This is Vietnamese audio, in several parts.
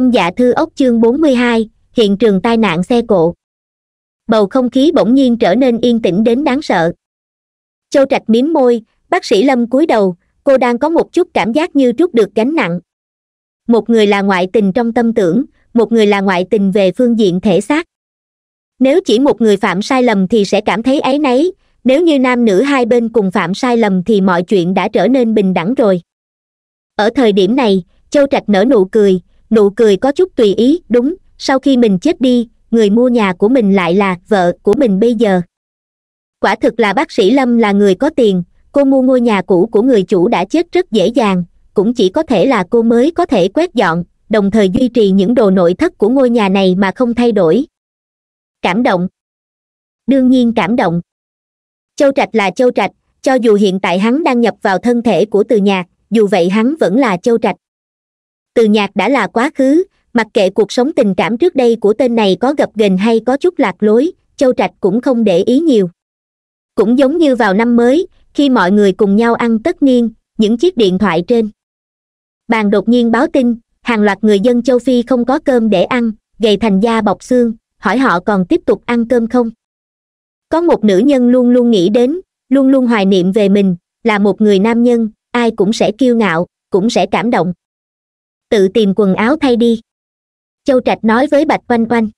Thâm dạ thư ốc chương 42, hiện trường tai nạn xe cộ. Bầu không khí bỗng nhiên trở nên yên tĩnh đến đáng sợ. Châu Trạch miếm môi, bác sĩ Lâm cúi đầu, cô đang có một chút cảm giác như trút được gánh nặng. Một người là ngoại tình trong tâm tưởng, một người là ngoại tình về phương diện thể xác. Nếu chỉ một người phạm sai lầm thì sẽ cảm thấy ấy nấy nếu như nam nữ hai bên cùng phạm sai lầm thì mọi chuyện đã trở nên bình đẳng rồi. Ở thời điểm này, Châu Trạch nở nụ cười, nụ cười có chút tùy ý đúng sau khi mình chết đi người mua nhà của mình lại là vợ của mình bây giờ quả thực là bác sĩ lâm là người có tiền cô mua ngôi nhà cũ của người chủ đã chết rất dễ dàng cũng chỉ có thể là cô mới có thể quét dọn đồng thời duy trì những đồ nội thất của ngôi nhà này mà không thay đổi cảm động đương nhiên cảm động châu trạch là châu trạch cho dù hiện tại hắn đang nhập vào thân thể của từ nhạc dù vậy hắn vẫn là châu trạch từ nhạc đã là quá khứ mặc kệ cuộc sống tình cảm trước đây của tên này có gập ghềnh hay có chút lạc lối châu trạch cũng không để ý nhiều cũng giống như vào năm mới khi mọi người cùng nhau ăn tất niên những chiếc điện thoại trên bàn đột nhiên báo tin hàng loạt người dân châu phi không có cơm để ăn gầy thành da bọc xương hỏi họ còn tiếp tục ăn cơm không có một nữ nhân luôn luôn nghĩ đến luôn luôn hoài niệm về mình là một người nam nhân ai cũng sẽ kiêu ngạo cũng sẽ cảm động tự tìm quần áo thay đi châu trạch nói với bạch oanh oanh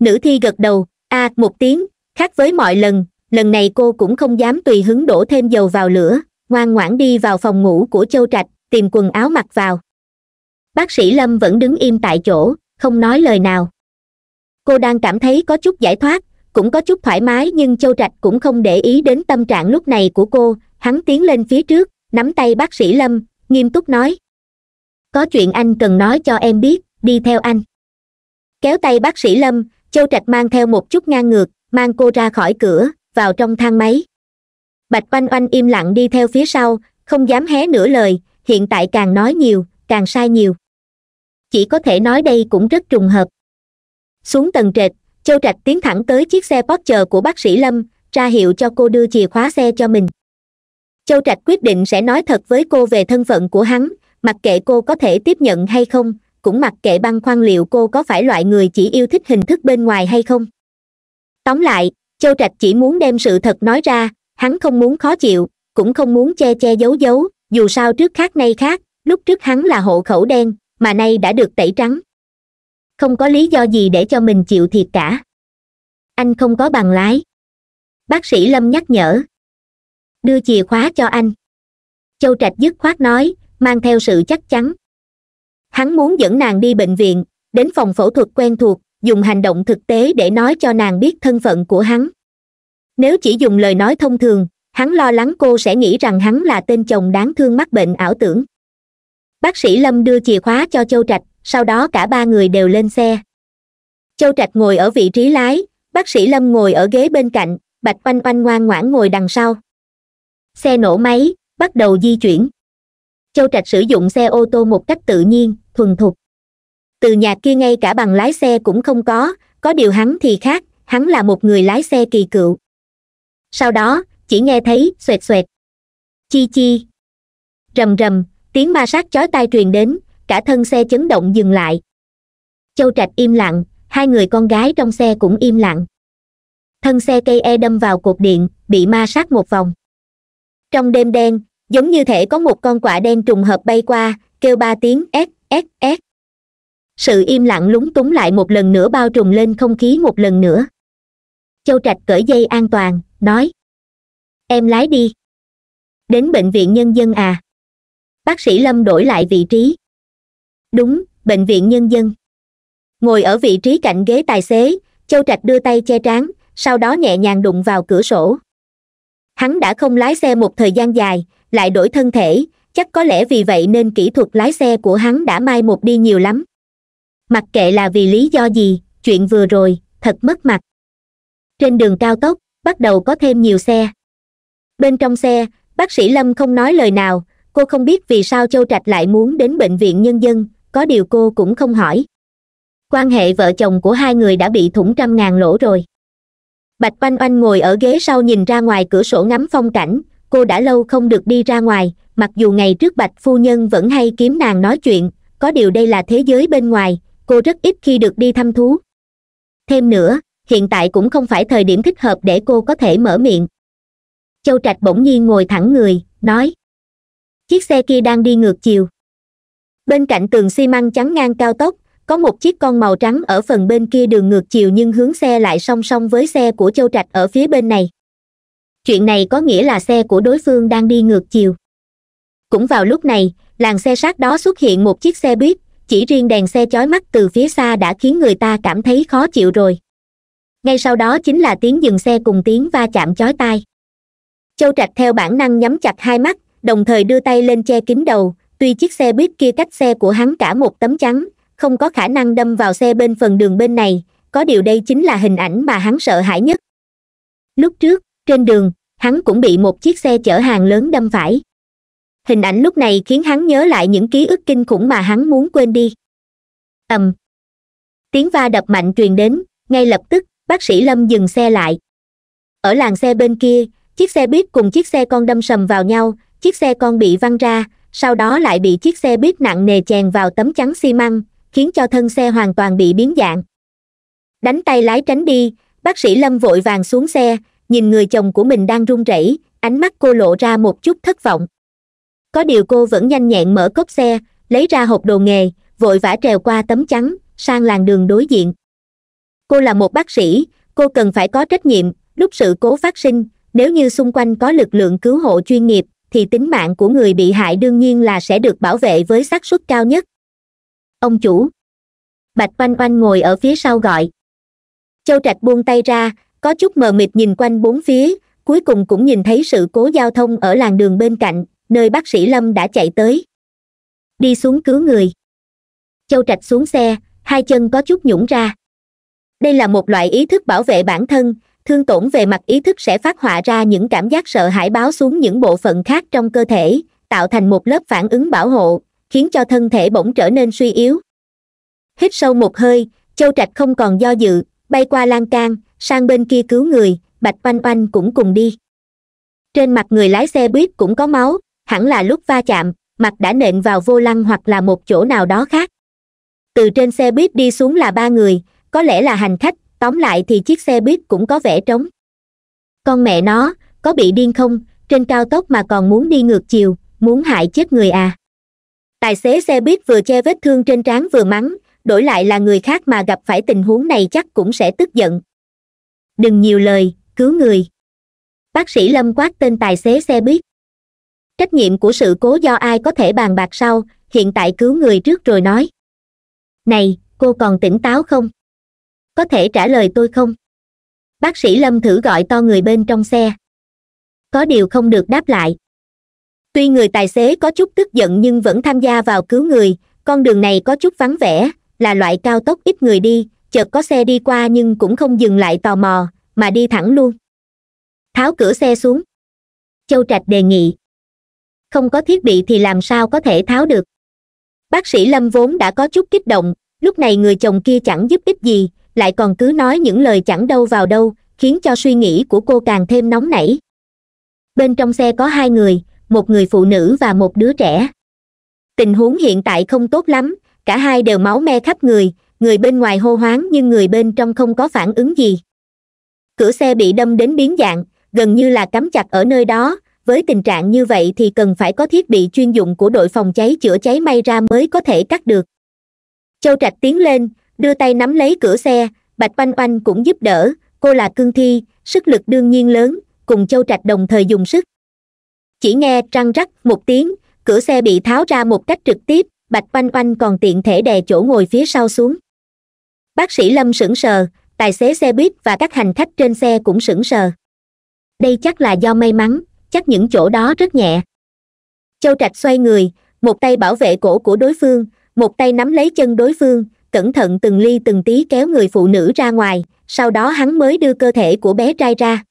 nữ thi gật đầu a à, một tiếng khác với mọi lần lần này cô cũng không dám tùy hứng đổ thêm dầu vào lửa ngoan ngoãn đi vào phòng ngủ của châu trạch tìm quần áo mặc vào bác sĩ lâm vẫn đứng im tại chỗ không nói lời nào cô đang cảm thấy có chút giải thoát cũng có chút thoải mái nhưng châu trạch cũng không để ý đến tâm trạng lúc này của cô hắn tiến lên phía trước nắm tay bác sĩ lâm nghiêm túc nói có chuyện anh cần nói cho em biết đi theo anh kéo tay bác sĩ lâm châu trạch mang theo một chút ngang ngược mang cô ra khỏi cửa vào trong thang máy bạch oanh oanh im lặng đi theo phía sau không dám hé nửa lời hiện tại càng nói nhiều càng sai nhiều chỉ có thể nói đây cũng rất trùng hợp xuống tầng trệt châu trạch tiến thẳng tới chiếc xe bót chờ của bác sĩ lâm ra hiệu cho cô đưa chìa khóa xe cho mình châu trạch quyết định sẽ nói thật với cô về thân phận của hắn mặc kệ cô có thể tiếp nhận hay không cũng mặc kệ băng khoan liệu cô có phải loại người chỉ yêu thích hình thức bên ngoài hay không tóm lại châu trạch chỉ muốn đem sự thật nói ra hắn không muốn khó chịu cũng không muốn che che giấu giấu dù sao trước khác nay khác lúc trước hắn là hộ khẩu đen mà nay đã được tẩy trắng không có lý do gì để cho mình chịu thiệt cả anh không có bằng lái bác sĩ lâm nhắc nhở đưa chìa khóa cho anh châu trạch dứt khoát nói mang theo sự chắc chắn hắn muốn dẫn nàng đi bệnh viện đến phòng phẫu thuật quen thuộc dùng hành động thực tế để nói cho nàng biết thân phận của hắn nếu chỉ dùng lời nói thông thường hắn lo lắng cô sẽ nghĩ rằng hắn là tên chồng đáng thương mắc bệnh ảo tưởng bác sĩ lâm đưa chìa khóa cho châu trạch sau đó cả ba người đều lên xe châu trạch ngồi ở vị trí lái bác sĩ lâm ngồi ở ghế bên cạnh bạch oanh oanh ngoan ngoãn ngồi đằng sau xe nổ máy bắt đầu di chuyển châu trạch sử dụng xe ô tô một cách tự nhiên thuần thục từ nhà kia ngay cả bằng lái xe cũng không có có điều hắn thì khác hắn là một người lái xe kỳ cựu sau đó chỉ nghe thấy xoẹt xoẹt chi chi rầm rầm tiếng ma sát chói tai truyền đến cả thân xe chấn động dừng lại châu trạch im lặng hai người con gái trong xe cũng im lặng thân xe cây e đâm vào cột điện bị ma sát một vòng trong đêm đen giống như thể có một con quạ đen trùng hợp bay qua kêu ba tiếng s s s sự im lặng lúng túng lại một lần nữa bao trùm lên không khí một lần nữa châu trạch cởi dây an toàn nói em lái đi đến bệnh viện nhân dân à bác sĩ lâm đổi lại vị trí đúng bệnh viện nhân dân ngồi ở vị trí cạnh ghế tài xế châu trạch đưa tay che trán sau đó nhẹ nhàng đụng vào cửa sổ hắn đã không lái xe một thời gian dài lại đổi thân thể chắc có lẽ vì vậy nên kỹ thuật lái xe của hắn đã mai một đi nhiều lắm mặc kệ là vì lý do gì chuyện vừa rồi thật mất mặt trên đường cao tốc bắt đầu có thêm nhiều xe bên trong xe bác sĩ lâm không nói lời nào cô không biết vì sao châu trạch lại muốn đến bệnh viện nhân dân có điều cô cũng không hỏi quan hệ vợ chồng của hai người đã bị thủng trăm ngàn lỗ rồi bạch oanh oanh ngồi ở ghế sau nhìn ra ngoài cửa sổ ngắm phong cảnh cô đã lâu không được đi ra ngoài mặc dù ngày trước bạch phu nhân vẫn hay kiếm nàng nói chuyện có điều đây là thế giới bên ngoài cô rất ít khi được đi thăm thú thêm nữa hiện tại cũng không phải thời điểm thích hợp để cô có thể mở miệng châu trạch bỗng nhiên ngồi thẳng người nói chiếc xe kia đang đi ngược chiều bên cạnh tường xi măng trắng ngang cao tốc có một chiếc con màu trắng ở phần bên kia đường ngược chiều nhưng hướng xe lại song song với xe của châu trạch ở phía bên này chuyện này có nghĩa là xe của đối phương đang đi ngược chiều cũng vào lúc này làng xe sát đó xuất hiện một chiếc xe buýt chỉ riêng đèn xe chói mắt từ phía xa đã khiến người ta cảm thấy khó chịu rồi ngay sau đó chính là tiếng dừng xe cùng tiếng va chạm chói tai châu trạch theo bản năng nhắm chặt hai mắt đồng thời đưa tay lên che kín đầu tuy chiếc xe buýt kia cách xe của hắn cả một tấm chắn không có khả năng đâm vào xe bên phần đường bên này có điều đây chính là hình ảnh mà hắn sợ hãi nhất lúc trước trên đường hắn cũng bị một chiếc xe chở hàng lớn đâm phải hình ảnh lúc này khiến hắn nhớ lại những ký ức kinh khủng mà hắn muốn quên đi ầm tiếng va đập mạnh truyền đến ngay lập tức bác sĩ lâm dừng xe lại ở làng xe bên kia chiếc xe buýt cùng chiếc xe con đâm sầm vào nhau chiếc xe con bị văng ra sau đó lại bị chiếc xe buýt nặng nề chèn vào tấm chắn xi măng khiến cho thân xe hoàn toàn bị biến dạng đánh tay lái tránh đi bác sĩ lâm vội vàng xuống xe nhìn người chồng của mình đang run rẩy ánh mắt cô lộ ra một chút thất vọng có điều cô vẫn nhanh nhẹn mở cốp xe lấy ra hộp đồ nghề vội vã trèo qua tấm chắn sang làn đường đối diện cô là một bác sĩ cô cần phải có trách nhiệm lúc sự cố phát sinh nếu như xung quanh có lực lượng cứu hộ chuyên nghiệp thì tính mạng của người bị hại đương nhiên là sẽ được bảo vệ với xác suất cao nhất ông chủ bạch oanh oanh ngồi ở phía sau gọi châu trạch buông tay ra có chút mờ mịt nhìn quanh bốn phía cuối cùng cũng nhìn thấy sự cố giao thông ở làng đường bên cạnh nơi bác sĩ lâm đã chạy tới đi xuống cứu người châu trạch xuống xe hai chân có chút nhũng ra đây là một loại ý thức bảo vệ bản thân thương tổn về mặt ý thức sẽ phát họa ra những cảm giác sợ hãi báo xuống những bộ phận khác trong cơ thể tạo thành một lớp phản ứng bảo hộ khiến cho thân thể bỗng trở nên suy yếu hít sâu một hơi châu trạch không còn do dự bay qua lan can sang bên kia cứu người bạch oanh oanh cũng cùng đi trên mặt người lái xe buýt cũng có máu hẳn là lúc va chạm mặt đã nện vào vô lăng hoặc là một chỗ nào đó khác từ trên xe buýt đi xuống là ba người có lẽ là hành khách tóm lại thì chiếc xe buýt cũng có vẻ trống con mẹ nó có bị điên không trên cao tốc mà còn muốn đi ngược chiều muốn hại chết người à tài xế xe buýt vừa che vết thương trên trán vừa mắng đổi lại là người khác mà gặp phải tình huống này chắc cũng sẽ tức giận đừng nhiều lời cứu người bác sĩ lâm quát tên tài xế xe buýt trách nhiệm của sự cố do ai có thể bàn bạc sau hiện tại cứu người trước rồi nói này cô còn tỉnh táo không có thể trả lời tôi không bác sĩ lâm thử gọi to người bên trong xe có điều không được đáp lại tuy người tài xế có chút tức giận nhưng vẫn tham gia vào cứu người con đường này có chút vắng vẻ là loại cao tốc ít người đi chợt có xe đi qua nhưng cũng không dừng lại tò mò mà đi thẳng luôn tháo cửa xe xuống châu trạch đề nghị không có thiết bị thì làm sao có thể tháo được bác sĩ lâm vốn đã có chút kích động lúc này người chồng kia chẳng giúp ích gì lại còn cứ nói những lời chẳng đâu vào đâu khiến cho suy nghĩ của cô càng thêm nóng nảy bên trong xe có hai người một người phụ nữ và một đứa trẻ tình huống hiện tại không tốt lắm cả hai đều máu me khắp người người bên ngoài hô hoáng nhưng người bên trong không có phản ứng gì cửa xe bị đâm đến biến dạng gần như là cắm chặt ở nơi đó với tình trạng như vậy thì cần phải có thiết bị chuyên dụng của đội phòng cháy chữa cháy may ra mới có thể cắt được châu trạch tiến lên đưa tay nắm lấy cửa xe bạch banh oanh cũng giúp đỡ cô là cương thi sức lực đương nhiên lớn cùng châu trạch đồng thời dùng sức chỉ nghe trăng rắc một tiếng cửa xe bị tháo ra một cách trực tiếp bạch banh oanh còn tiện thể đè chỗ ngồi phía sau xuống bác sĩ lâm sững sờ tài xế xe buýt và các hành khách trên xe cũng sững sờ đây chắc là do may mắn chắc những chỗ đó rất nhẹ châu trạch xoay người một tay bảo vệ cổ của đối phương một tay nắm lấy chân đối phương cẩn thận từng ly từng tí kéo người phụ nữ ra ngoài sau đó hắn mới đưa cơ thể của bé trai ra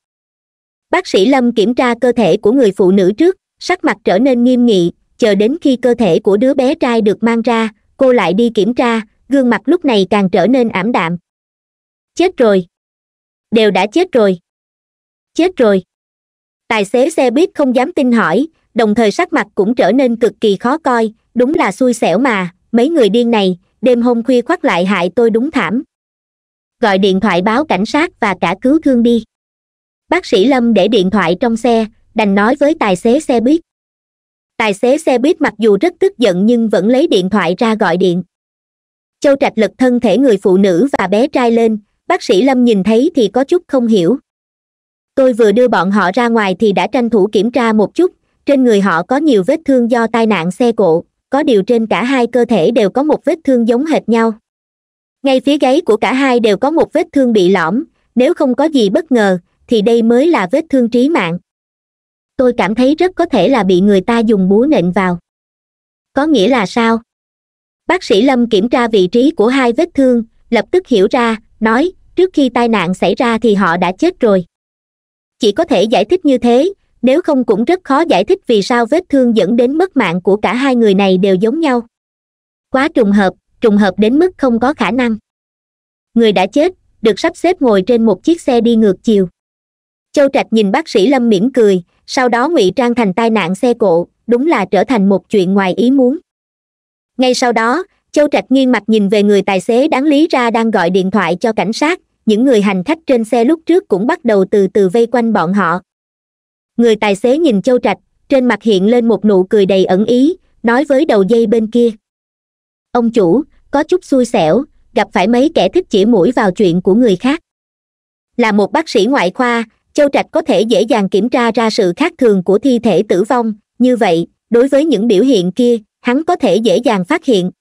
bác sĩ lâm kiểm tra cơ thể của người phụ nữ trước sắc mặt trở nên nghiêm nghị chờ đến khi cơ thể của đứa bé trai được mang ra cô lại đi kiểm tra gương mặt lúc này càng trở nên ảm đạm chết rồi đều đã chết rồi chết rồi tài xế xe buýt không dám tin hỏi đồng thời sắc mặt cũng trở nên cực kỳ khó coi đúng là xui xẻo mà mấy người điên này đêm hôm khuya khoác lại hại tôi đúng thảm gọi điện thoại báo cảnh sát và cả cứu thương đi bác sĩ lâm để điện thoại trong xe đành nói với tài xế xe buýt tài xế xe buýt mặc dù rất tức giận nhưng vẫn lấy điện thoại ra gọi điện châu trạch lật thân thể người phụ nữ và bé trai lên bác sĩ lâm nhìn thấy thì có chút không hiểu tôi vừa đưa bọn họ ra ngoài thì đã tranh thủ kiểm tra một chút trên người họ có nhiều vết thương do tai nạn xe cộ có điều trên cả hai cơ thể đều có một vết thương giống hệt nhau ngay phía gáy của cả hai đều có một vết thương bị lõm nếu không có gì bất ngờ thì đây mới là vết thương trí mạng tôi cảm thấy rất có thể là bị người ta dùng búa nện vào có nghĩa là sao bác sĩ lâm kiểm tra vị trí của hai vết thương lập tức hiểu ra nói trước khi tai nạn xảy ra thì họ đã chết rồi chỉ có thể giải thích như thế nếu không cũng rất khó giải thích vì sao vết thương dẫn đến mất mạng của cả hai người này đều giống nhau quá trùng hợp trùng hợp đến mức không có khả năng người đã chết được sắp xếp ngồi trên một chiếc xe đi ngược chiều châu trạch nhìn bác sĩ lâm mỉm cười sau đó ngụy trang thành tai nạn xe cộ đúng là trở thành một chuyện ngoài ý muốn ngay sau đó châu trạch nghiêng mặt nhìn về người tài xế đáng lý ra đang gọi điện thoại cho cảnh sát những người hành khách trên xe lúc trước cũng bắt đầu từ từ vây quanh bọn họ người tài xế nhìn châu trạch trên mặt hiện lên một nụ cười đầy ẩn ý nói với đầu dây bên kia ông chủ có chút xui xẻo gặp phải mấy kẻ thích chỉ mũi vào chuyện của người khác là một bác sĩ ngoại khoa châu trạch có thể dễ dàng kiểm tra ra sự khác thường của thi thể tử vong như vậy đối với những biểu hiện kia hắn có thể dễ dàng phát hiện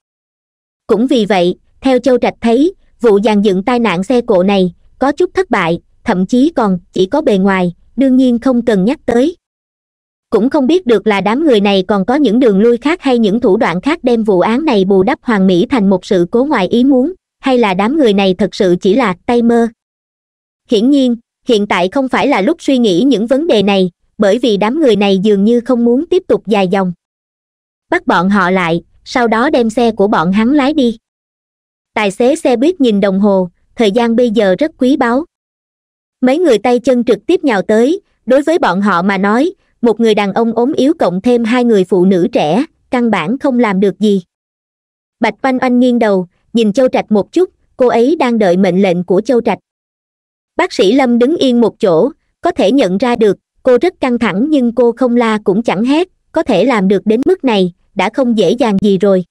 cũng vì vậy theo châu trạch thấy vụ dàn dựng tai nạn xe cộ này có chút thất bại thậm chí còn chỉ có bề ngoài đương nhiên không cần nhắc tới cũng không biết được là đám người này còn có những đường lui khác hay những thủ đoạn khác đem vụ án này bù đắp hoàng mỹ thành một sự cố ngoài ý muốn hay là đám người này thật sự chỉ là tay mơ hiển nhiên hiện tại không phải là lúc suy nghĩ những vấn đề này bởi vì đám người này dường như không muốn tiếp tục dài dòng bắt bọn họ lại sau đó đem xe của bọn hắn lái đi tài xế xe buýt nhìn đồng hồ thời gian bây giờ rất quý báu mấy người tay chân trực tiếp nhào tới đối với bọn họ mà nói một người đàn ông ốm yếu cộng thêm hai người phụ nữ trẻ căn bản không làm được gì bạch oanh oanh nghiêng đầu nhìn châu trạch một chút cô ấy đang đợi mệnh lệnh của châu trạch bác sĩ lâm đứng yên một chỗ có thể nhận ra được cô rất căng thẳng nhưng cô không la cũng chẳng hét có thể làm được đến mức này đã không dễ dàng gì rồi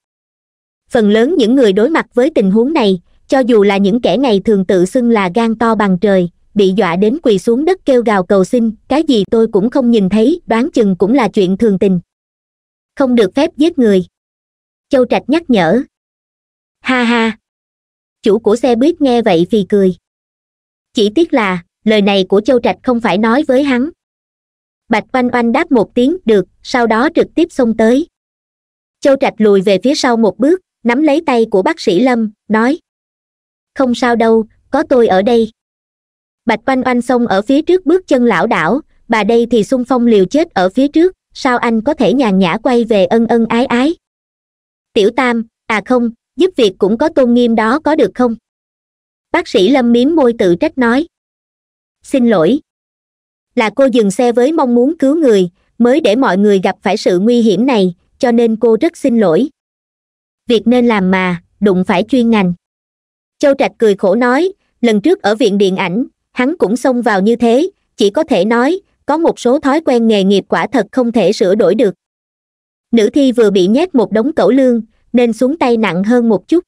phần lớn những người đối mặt với tình huống này cho dù là những kẻ này thường tự xưng là gan to bằng trời bị dọa đến quỳ xuống đất kêu gào cầu xin cái gì tôi cũng không nhìn thấy đoán chừng cũng là chuyện thường tình không được phép giết người châu trạch nhắc nhở ha ha chủ của xe buýt nghe vậy phì cười chỉ tiếc là lời này của châu trạch không phải nói với hắn bạch oanh oanh đáp một tiếng được sau đó trực tiếp xông tới châu trạch lùi về phía sau một bước nắm lấy tay của bác sĩ lâm nói không sao đâu có tôi ở đây bạch oanh oanh xông ở phía trước bước chân lão đảo bà đây thì xung phong liều chết ở phía trước sao anh có thể nhàn nhã quay về ân ân ái ái tiểu tam à không giúp việc cũng có tôn nghiêm đó có được không bác sĩ lâm mím môi tự trách nói xin lỗi là cô dừng xe với mong muốn cứu người mới để mọi người gặp phải sự nguy hiểm này cho nên cô rất xin lỗi việc nên làm mà đụng phải chuyên ngành châu trạch cười khổ nói lần trước ở viện điện ảnh hắn cũng xông vào như thế chỉ có thể nói có một số thói quen nghề nghiệp quả thật không thể sửa đổi được nữ thi vừa bị nhét một đống cẩu lương nên xuống tay nặng hơn một chút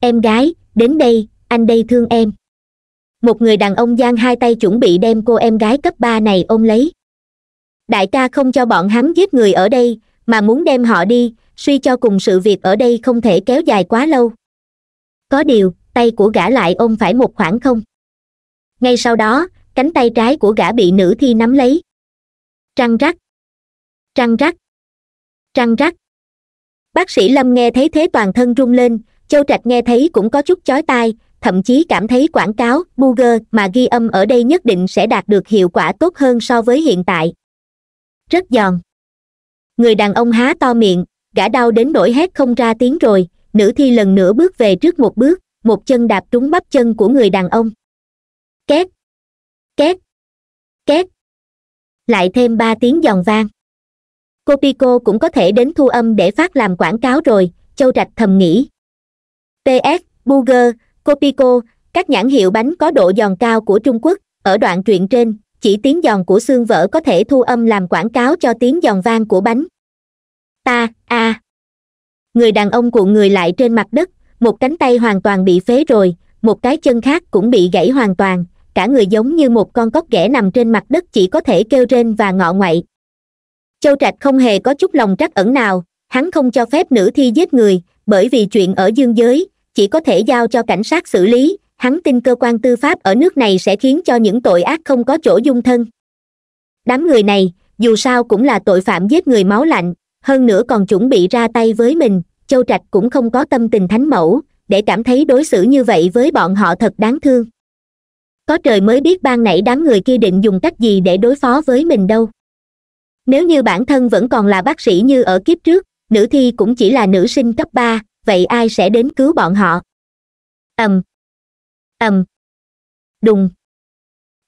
em gái đến đây anh đây thương em một người đàn ông giang hai tay chuẩn bị đem cô em gái cấp ba này ôm lấy đại ca không cho bọn hắn giết người ở đây mà muốn đem họ đi suy cho cùng sự việc ở đây không thể kéo dài quá lâu có điều tay của gã lại ôm phải một khoảng không ngay sau đó cánh tay trái của gã bị nữ thi nắm lấy trăng rắc trăng rắc trăng rắc bác sĩ lâm nghe thấy thế toàn thân rung lên châu trạch nghe thấy cũng có chút chói tai thậm chí cảm thấy quảng cáo google mà ghi âm ở đây nhất định sẽ đạt được hiệu quả tốt hơn so với hiện tại rất giòn người đàn ông há to miệng gã đau đến nỗi hét không ra tiếng rồi nữ thi lần nữa bước về trước một bước một chân đạp trúng bắp chân của người đàn ông két két két lại thêm ba tiếng giòn vang copico cũng có thể đến thu âm để phát làm quảng cáo rồi châu rạch thầm nghĩ ps burger copico các nhãn hiệu bánh có độ giòn cao của trung quốc ở đoạn truyện trên chỉ tiếng giòn của xương vỡ có thể thu âm làm quảng cáo cho tiếng giòn vang của bánh ta a à. người đàn ông cuộn người lại trên mặt đất một cánh tay hoàn toàn bị phế rồi một cái chân khác cũng bị gãy hoàn toàn cả người giống như một con cóc ghẻ nằm trên mặt đất chỉ có thể kêu rên và ngọ ngoậy châu trạch không hề có chút lòng trắc ẩn nào hắn không cho phép nữ thi giết người bởi vì chuyện ở dương giới chỉ có thể giao cho cảnh sát xử lý hắn tin cơ quan tư pháp ở nước này sẽ khiến cho những tội ác không có chỗ dung thân đám người này dù sao cũng là tội phạm giết người máu lạnh hơn nữa còn chuẩn bị ra tay với mình châu trạch cũng không có tâm tình thánh mẫu để cảm thấy đối xử như vậy với bọn họ thật đáng thương có trời mới biết ban nãy đám người kia định dùng cách gì để đối phó với mình đâu nếu như bản thân vẫn còn là bác sĩ như ở kiếp trước nữ thi cũng chỉ là nữ sinh cấp ba vậy ai sẽ đến cứu bọn họ ầm um, ầm đùng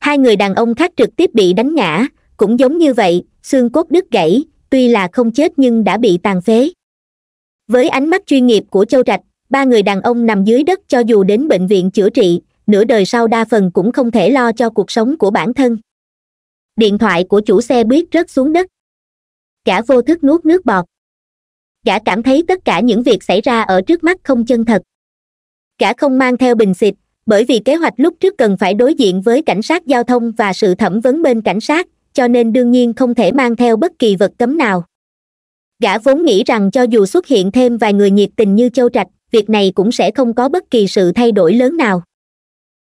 hai người đàn ông khác trực tiếp bị đánh ngã cũng giống như vậy xương cốt đứt gãy tuy là không chết nhưng đã bị tàn phế với ánh mắt chuyên nghiệp của châu trạch ba người đàn ông nằm dưới đất cho dù đến bệnh viện chữa trị nửa đời sau đa phần cũng không thể lo cho cuộc sống của bản thân điện thoại của chủ xe buýt rớt xuống đất cả vô thức nuốt nước bọt cả cảm thấy tất cả những việc xảy ra ở trước mắt không chân thật cả không mang theo bình xịt bởi vì kế hoạch lúc trước cần phải đối diện với cảnh sát giao thông và sự thẩm vấn bên cảnh sát cho nên đương nhiên không thể mang theo bất kỳ vật cấm nào gã vốn nghĩ rằng cho dù xuất hiện thêm vài người nhiệt tình như châu trạch việc này cũng sẽ không có bất kỳ sự thay đổi lớn nào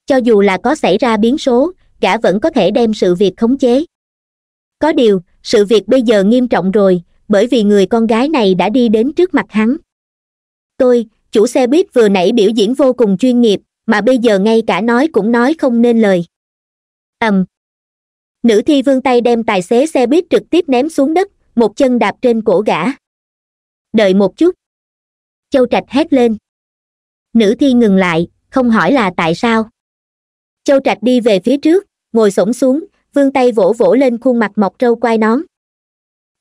cho dù là có xảy ra biến số gã vẫn có thể đem sự việc khống chế có điều sự việc bây giờ nghiêm trọng rồi bởi vì người con gái này đã đi đến trước mặt hắn tôi chủ xe buýt vừa nãy biểu diễn vô cùng chuyên nghiệp mà bây giờ ngay cả nói cũng nói không nên lời ầm um. nữ thi vương tay đem tài xế xe buýt trực tiếp ném xuống đất một chân đạp trên cổ gã đợi một chút châu trạch hét lên nữ thi ngừng lại không hỏi là tại sao châu trạch đi về phía trước ngồi s xuống vươn tay vỗ vỗ lên khuôn mặt mọc trâu quai nón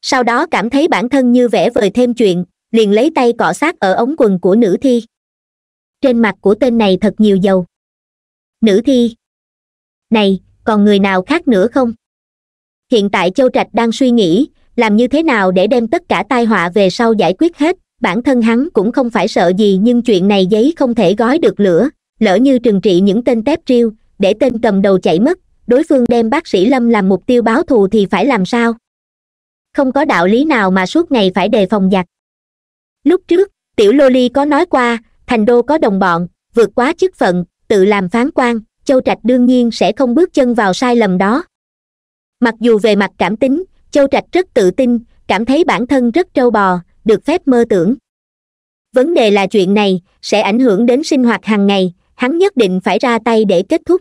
sau đó cảm thấy bản thân như vẽ vời thêm chuyện liền lấy tay cọ sát ở ống quần của nữ thi trên mặt của tên này thật nhiều dầu nữ thi này còn người nào khác nữa không hiện tại châu trạch đang suy nghĩ làm như thế nào để đem tất cả tai họa về sau giải quyết hết bản thân hắn cũng không phải sợ gì nhưng chuyện này giấy không thể gói được lửa lỡ như trừng trị những tên tép riêu để tên cầm đầu chảy mất đối phương đem bác sĩ lâm làm mục tiêu báo thù thì phải làm sao không có đạo lý nào mà suốt ngày phải đề phòng giặc lúc trước tiểu loli có nói qua thành đô có đồng bọn vượt quá chức phận tự làm phán quan châu trạch đương nhiên sẽ không bước chân vào sai lầm đó mặc dù về mặt cảm tính châu trạch rất tự tin cảm thấy bản thân rất trâu bò được phép mơ tưởng vấn đề là chuyện này sẽ ảnh hưởng đến sinh hoạt hàng ngày hắn nhất định phải ra tay để kết thúc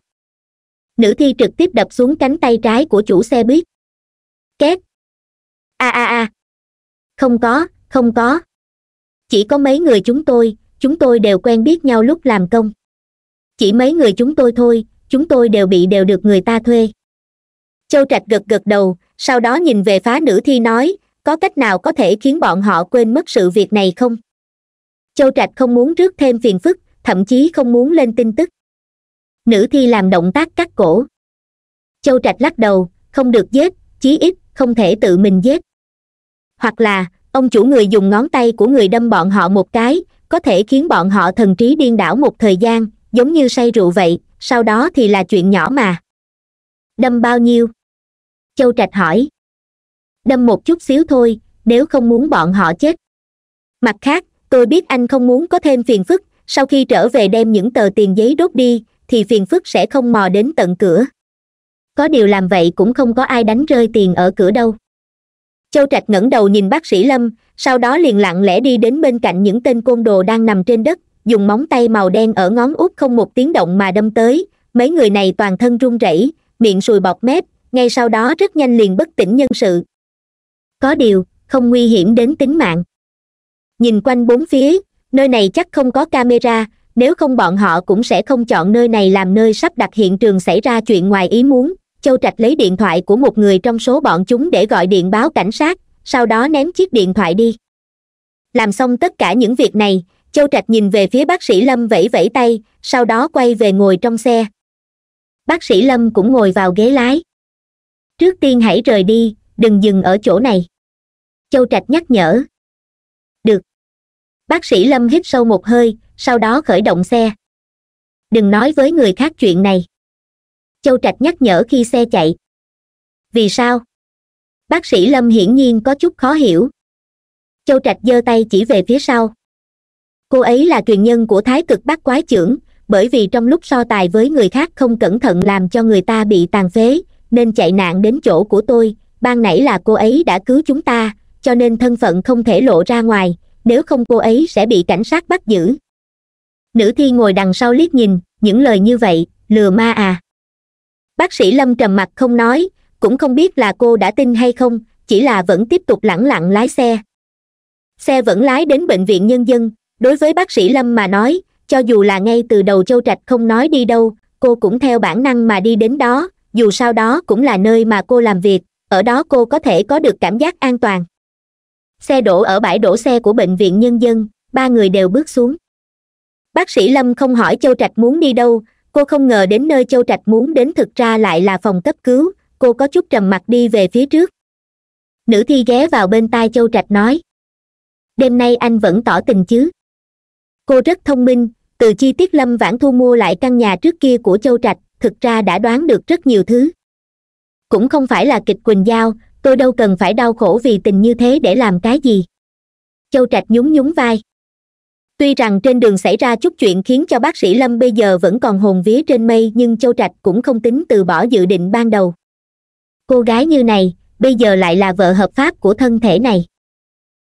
nữ thi trực tiếp đập xuống cánh tay trái của chủ xe buýt két a a a không có không có chỉ có mấy người chúng tôi chúng tôi đều quen biết nhau lúc làm công chỉ mấy người chúng tôi thôi chúng tôi đều bị đều được người ta thuê châu trạch gật gật đầu sau đó nhìn về phá nữ thi nói có cách nào có thể khiến bọn họ quên mất sự việc này không châu trạch không muốn rước thêm phiền phức thậm chí không muốn lên tin tức nữ thi làm động tác cắt cổ châu trạch lắc đầu không được giết chí ít không thể tự mình giết hoặc là ông chủ người dùng ngón tay của người đâm bọn họ một cái có thể khiến bọn họ thần trí điên đảo một thời gian giống như say rượu vậy sau đó thì là chuyện nhỏ mà đâm bao nhiêu châu trạch hỏi đâm một chút xíu thôi nếu không muốn bọn họ chết mặt khác tôi biết anh không muốn có thêm phiền phức sau khi trở về đem những tờ tiền giấy đốt đi thì phiền phức sẽ không mò đến tận cửa có điều làm vậy cũng không có ai đánh rơi tiền ở cửa đâu châu trạch ngẩng đầu nhìn bác sĩ lâm sau đó liền lặng lẽ đi đến bên cạnh những tên côn đồ đang nằm trên đất dùng móng tay màu đen ở ngón út không một tiếng động mà đâm tới mấy người này toàn thân run rẩy miệng sùi bọt mép ngay sau đó rất nhanh liền bất tỉnh nhân sự có điều không nguy hiểm đến tính mạng nhìn quanh bốn phía nơi này chắc không có camera nếu không bọn họ cũng sẽ không chọn nơi này làm nơi sắp đặt hiện trường xảy ra chuyện ngoài ý muốn châu trạch lấy điện thoại của một người trong số bọn chúng để gọi điện báo cảnh sát sau đó ném chiếc điện thoại đi làm xong tất cả những việc này châu trạch nhìn về phía bác sĩ lâm vẫy vẫy tay sau đó quay về ngồi trong xe bác sĩ lâm cũng ngồi vào ghế lái trước tiên hãy rời đi đừng dừng ở chỗ này châu trạch nhắc nhở được bác sĩ lâm hít sâu một hơi sau đó khởi động xe đừng nói với người khác chuyện này châu trạch nhắc nhở khi xe chạy vì sao bác sĩ lâm hiển nhiên có chút khó hiểu châu trạch giơ tay chỉ về phía sau cô ấy là truyền nhân của thái cực bát quái trưởng bởi vì trong lúc so tài với người khác không cẩn thận làm cho người ta bị tàn phế nên chạy nạn đến chỗ của tôi ban nãy là cô ấy đã cứu chúng ta cho nên thân phận không thể lộ ra ngoài nếu không cô ấy sẽ bị cảnh sát bắt giữ nữ thi ngồi đằng sau liếc nhìn những lời như vậy lừa ma à bác sĩ lâm trầm mặc không nói cũng không biết là cô đã tin hay không chỉ là vẫn tiếp tục lẳng lặng lái xe xe vẫn lái đến bệnh viện nhân dân đối với bác sĩ lâm mà nói cho dù là ngay từ đầu châu trạch không nói đi đâu cô cũng theo bản năng mà đi đến đó dù sao đó cũng là nơi mà cô làm việc ở đó cô có thể có được cảm giác an toàn xe đổ ở bãi đổ xe của bệnh viện nhân dân ba người đều bước xuống bác sĩ lâm không hỏi châu trạch muốn đi đâu cô không ngờ đến nơi châu trạch muốn đến thực ra lại là phòng cấp cứu cô có chút trầm mặt đi về phía trước nữ thi ghé vào bên tai châu trạch nói đêm nay anh vẫn tỏ tình chứ cô rất thông minh từ chi tiết lâm vãn thu mua lại căn nhà trước kia của châu trạch thực ra đã đoán được rất nhiều thứ cũng không phải là kịch quỳnh giao tôi đâu cần phải đau khổ vì tình như thế để làm cái gì châu trạch nhún nhún vai tuy rằng trên đường xảy ra chút chuyện khiến cho bác sĩ lâm bây giờ vẫn còn hồn vía trên mây nhưng châu trạch cũng không tính từ bỏ dự định ban đầu cô gái như này bây giờ lại là vợ hợp pháp của thân thể này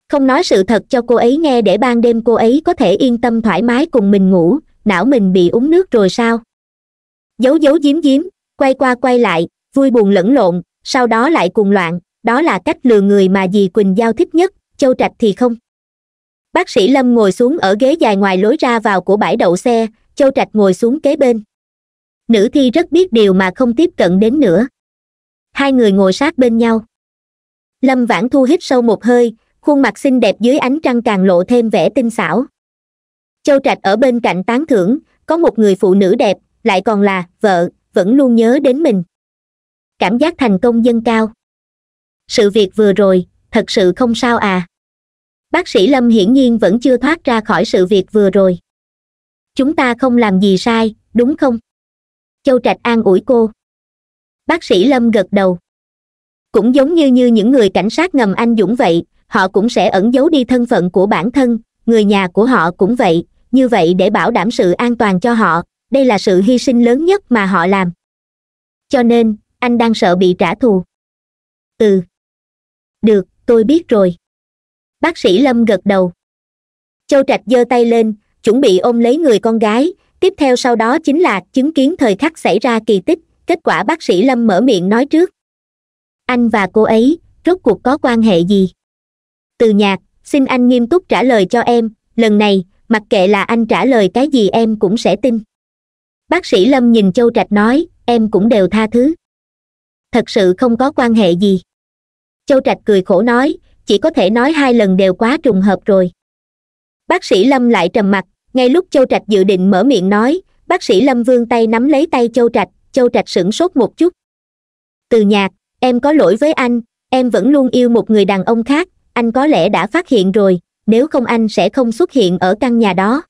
không nói sự thật cho cô ấy nghe để ban đêm cô ấy có thể yên tâm thoải mái cùng mình ngủ não mình bị uống nước rồi sao giấu giấu giếm giếm quay qua quay lại vui buồn lẫn lộn sau đó lại cùng loạn đó là cách lừa người mà dì quỳnh giao thích nhất châu trạch thì không bác sĩ lâm ngồi xuống ở ghế dài ngoài lối ra vào của bãi đậu xe châu trạch ngồi xuống kế bên nữ thi rất biết điều mà không tiếp cận đến nữa hai người ngồi sát bên nhau lâm vãn thu hít sâu một hơi khuôn mặt xinh đẹp dưới ánh trăng càng lộ thêm vẻ tinh xảo châu trạch ở bên cạnh tán thưởng có một người phụ nữ đẹp lại còn là vợ vẫn luôn nhớ đến mình cảm giác thành công dâng cao sự việc vừa rồi thật sự không sao à bác sĩ lâm hiển nhiên vẫn chưa thoát ra khỏi sự việc vừa rồi chúng ta không làm gì sai đúng không châu trạch an ủi cô bác sĩ lâm gật đầu cũng giống như như những người cảnh sát ngầm anh dũng vậy họ cũng sẽ ẩn giấu đi thân phận của bản thân người nhà của họ cũng vậy như vậy để bảo đảm sự an toàn cho họ đây là sự hy sinh lớn nhất mà họ làm cho nên anh đang sợ bị trả thù ừ được tôi biết rồi bác sĩ lâm gật đầu châu trạch giơ tay lên chuẩn bị ôm lấy người con gái tiếp theo sau đó chính là chứng kiến thời khắc xảy ra kỳ tích kết quả bác sĩ lâm mở miệng nói trước anh và cô ấy rốt cuộc có quan hệ gì từ nhạc xin anh nghiêm túc trả lời cho em lần này mặc kệ là anh trả lời cái gì em cũng sẽ tin bác sĩ lâm nhìn châu trạch nói em cũng đều tha thứ thật sự không có quan hệ gì châu trạch cười khổ nói chỉ có thể nói hai lần đều quá trùng hợp rồi bác sĩ lâm lại trầm mặt ngay lúc châu trạch dự định mở miệng nói bác sĩ lâm vươn tay nắm lấy tay châu trạch châu trạch sửng sốt một chút từ nhạc em có lỗi với anh em vẫn luôn yêu một người đàn ông khác anh có lẽ đã phát hiện rồi nếu không anh sẽ không xuất hiện ở căn nhà đó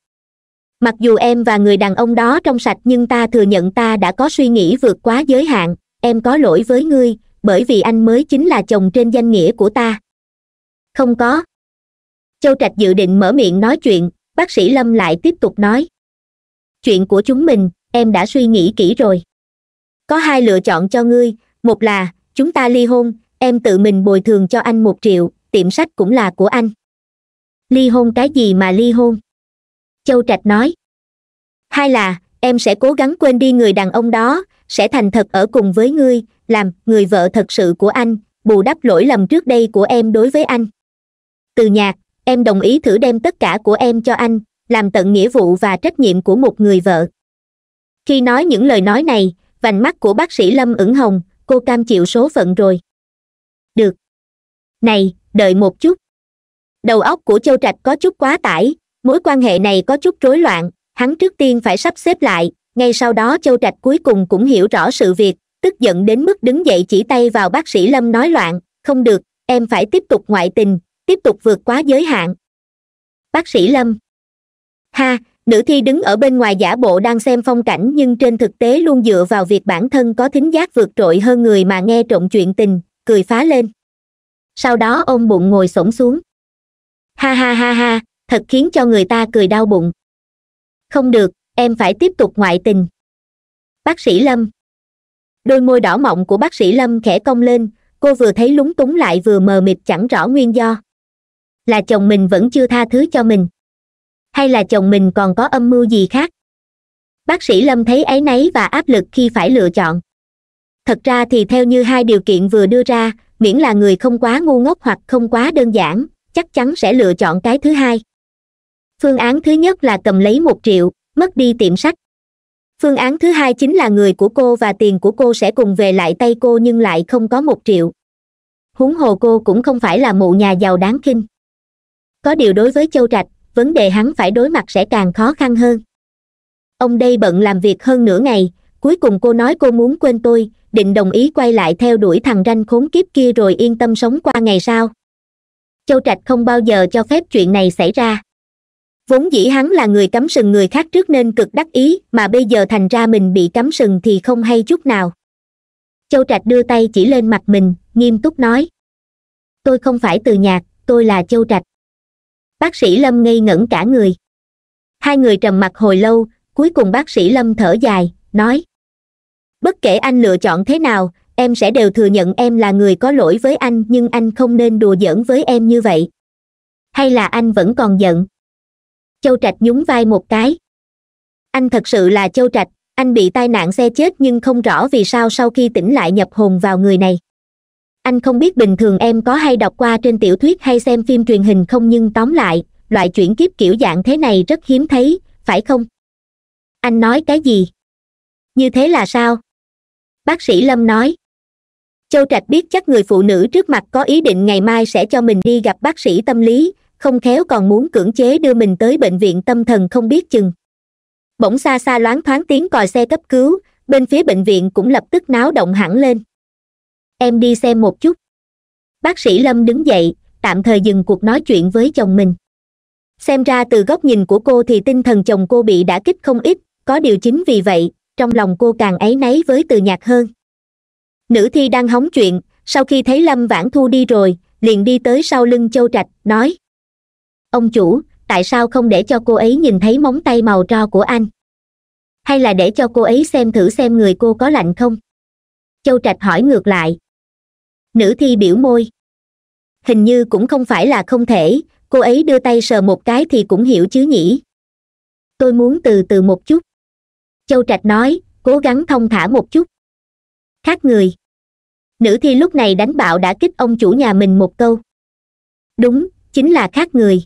mặc dù em và người đàn ông đó trong sạch nhưng ta thừa nhận ta đã có suy nghĩ vượt quá giới hạn em có lỗi với ngươi bởi vì anh mới chính là chồng trên danh nghĩa của ta không có châu trạch dự định mở miệng nói chuyện bác sĩ lâm lại tiếp tục nói chuyện của chúng mình em đã suy nghĩ kỹ rồi có hai lựa chọn cho ngươi một là chúng ta ly hôn em tự mình bồi thường cho anh một triệu tiệm sách cũng là của anh ly hôn cái gì mà ly hôn châu trạch nói hai là em sẽ cố gắng quên đi người đàn ông đó sẽ thành thật ở cùng với ngươi làm người vợ thật sự của anh bù đắp lỗi lầm trước đây của em đối với anh từ nhạc em đồng ý thử đem tất cả của em cho anh làm tận nghĩa vụ và trách nhiệm của một người vợ khi nói những lời nói này vành mắt của bác sĩ lâm ửng hồng cô cam chịu số phận rồi được này đợi một chút đầu óc của châu trạch có chút quá tải mối quan hệ này có chút rối loạn hắn trước tiên phải sắp xếp lại ngay sau đó châu trạch cuối cùng cũng hiểu rõ sự việc tức giận đến mức đứng dậy chỉ tay vào bác sĩ lâm nói loạn không được em phải tiếp tục ngoại tình tiếp tục vượt quá giới hạn bác sĩ lâm ha nữ thi đứng ở bên ngoài giả bộ đang xem phong cảnh nhưng trên thực tế luôn dựa vào việc bản thân có thính giác vượt trội hơn người mà nghe trộm chuyện tình cười phá lên sau đó ông bụng ngồi s xuống ha ha ha ha thật khiến cho người ta cười đau bụng không được em phải tiếp tục ngoại tình bác sĩ lâm đôi môi đỏ mọng của bác sĩ lâm khẽ cong lên cô vừa thấy lúng túng lại vừa mờ mịt chẳng rõ nguyên do là chồng mình vẫn chưa tha thứ cho mình hay là chồng mình còn có âm mưu gì khác bác sĩ lâm thấy ấy nấy và áp lực khi phải lựa chọn thật ra thì theo như hai điều kiện vừa đưa ra miễn là người không quá ngu ngốc hoặc không quá đơn giản chắc chắn sẽ lựa chọn cái thứ hai phương án thứ nhất là cầm lấy một triệu mất đi tiệm sách. phương án thứ hai chính là người của cô và tiền của cô sẽ cùng về lại tay cô nhưng lại không có một triệu huống hồ cô cũng không phải là mụ nhà giàu đáng kinh có điều đối với châu trạch vấn đề hắn phải đối mặt sẽ càng khó khăn hơn ông đây bận làm việc hơn nửa ngày cuối cùng cô nói cô muốn quên tôi định đồng ý quay lại theo đuổi thằng ranh khốn kiếp kia rồi yên tâm sống qua ngày sau châu trạch không bao giờ cho phép chuyện này xảy ra vốn dĩ hắn là người cắm sừng người khác trước nên cực đắc ý mà bây giờ thành ra mình bị cắm sừng thì không hay chút nào châu trạch đưa tay chỉ lên mặt mình nghiêm túc nói tôi không phải từ nhạc tôi là châu trạch bác sĩ lâm ngây ngẩn cả người hai người trầm mặt hồi lâu cuối cùng bác sĩ lâm thở dài nói bất kể anh lựa chọn thế nào em sẽ đều thừa nhận em là người có lỗi với anh nhưng anh không nên đùa giỡn với em như vậy hay là anh vẫn còn giận châu trạch nhún vai một cái anh thật sự là châu trạch anh bị tai nạn xe chết nhưng không rõ vì sao sau khi tỉnh lại nhập hồn vào người này anh không biết bình thường em có hay đọc qua trên tiểu thuyết hay xem phim truyền hình không nhưng tóm lại loại chuyển kiếp kiểu dạng thế này rất hiếm thấy phải không anh nói cái gì như thế là sao bác sĩ lâm nói châu trạch biết chắc người phụ nữ trước mặt có ý định ngày mai sẽ cho mình đi gặp bác sĩ tâm lý không khéo còn muốn cưỡng chế đưa mình tới bệnh viện tâm thần không biết chừng bỗng xa xa loáng thoáng tiếng còi xe cấp cứu bên phía bệnh viện cũng lập tức náo động hẳn lên em đi xem một chút bác sĩ lâm đứng dậy tạm thời dừng cuộc nói chuyện với chồng mình xem ra từ góc nhìn của cô thì tinh thần chồng cô bị đã kích không ít có điều chính vì vậy trong lòng cô càng ấy náy với từ nhạc hơn nữ thi đang hóng chuyện sau khi thấy lâm vãn thu đi rồi liền đi tới sau lưng châu trạch nói ông chủ tại sao không để cho cô ấy nhìn thấy móng tay màu tro của anh hay là để cho cô ấy xem thử xem người cô có lạnh không châu trạch hỏi ngược lại nữ thi biểu môi hình như cũng không phải là không thể cô ấy đưa tay sờ một cái thì cũng hiểu chứ nhỉ tôi muốn từ từ một chút châu trạch nói cố gắng thông thả một chút khác người nữ thi lúc này đánh bạo đã kích ông chủ nhà mình một câu đúng chính là khác người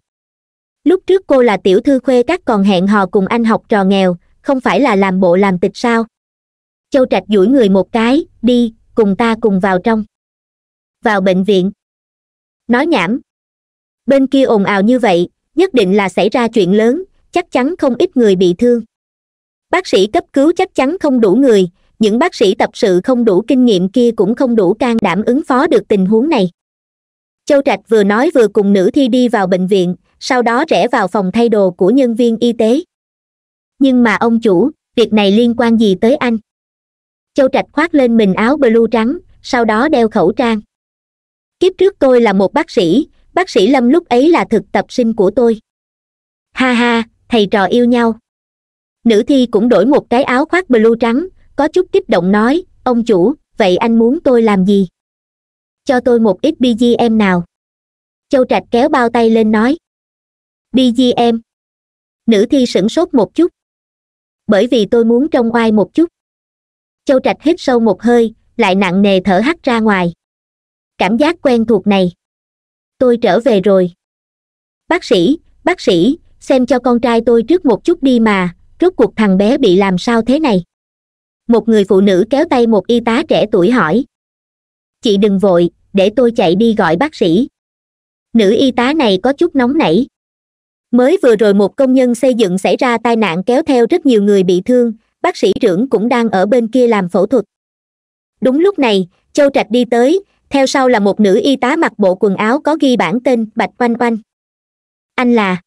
lúc trước cô là tiểu thư khuê các còn hẹn hò cùng anh học trò nghèo không phải là làm bộ làm tịch sao châu trạch duỗi người một cái đi cùng ta cùng vào trong vào bệnh viện nói nhảm bên kia ồn ào như vậy nhất định là xảy ra chuyện lớn chắc chắn không ít người bị thương bác sĩ cấp cứu chắc chắn không đủ người những bác sĩ tập sự không đủ kinh nghiệm kia cũng không đủ can đảm ứng phó được tình huống này châu trạch vừa nói vừa cùng nữ thi đi vào bệnh viện sau đó rẽ vào phòng thay đồ của nhân viên y tế nhưng mà ông chủ việc này liên quan gì tới anh châu trạch khoác lên mình áo blue trắng sau đó đeo khẩu trang kiếp trước tôi là một bác sĩ bác sĩ lâm lúc ấy là thực tập sinh của tôi ha ha thầy trò yêu nhau nữ thi cũng đổi một cái áo khoác blue trắng có chút kích động nói ông chủ vậy anh muốn tôi làm gì cho tôi một ít bgm nào châu trạch kéo bao tay lên nói bgm nữ thi sửng sốt một chút bởi vì tôi muốn trông oai một chút châu trạch hít sâu một hơi lại nặng nề thở hắt ra ngoài cảm giác quen thuộc này tôi trở về rồi bác sĩ bác sĩ xem cho con trai tôi trước một chút đi mà rốt cuộc thằng bé bị làm sao thế này một người phụ nữ kéo tay một y tá trẻ tuổi hỏi chị đừng vội để tôi chạy đi gọi bác sĩ nữ y tá này có chút nóng nảy mới vừa rồi một công nhân xây dựng xảy ra tai nạn kéo theo rất nhiều người bị thương bác sĩ trưởng cũng đang ở bên kia làm phẫu thuật đúng lúc này châu trạch đi tới theo sau là một nữ y tá mặc bộ quần áo có ghi bản tên bạch oanh oanh anh là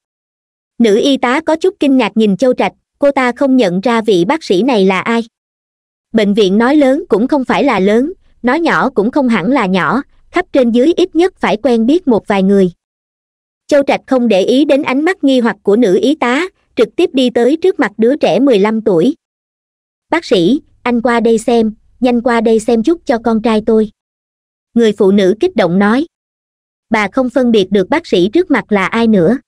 nữ y tá có chút kinh ngạc nhìn châu trạch cô ta không nhận ra vị bác sĩ này là ai bệnh viện nói lớn cũng không phải là lớn nói nhỏ cũng không hẳn là nhỏ khắp trên dưới ít nhất phải quen biết một vài người châu trạch không để ý đến ánh mắt nghi hoặc của nữ y tá trực tiếp đi tới trước mặt đứa trẻ mười lăm tuổi bác sĩ anh qua đây xem nhanh qua đây xem chút cho con trai tôi người phụ nữ kích động nói bà không phân biệt được bác sĩ trước mặt là ai nữa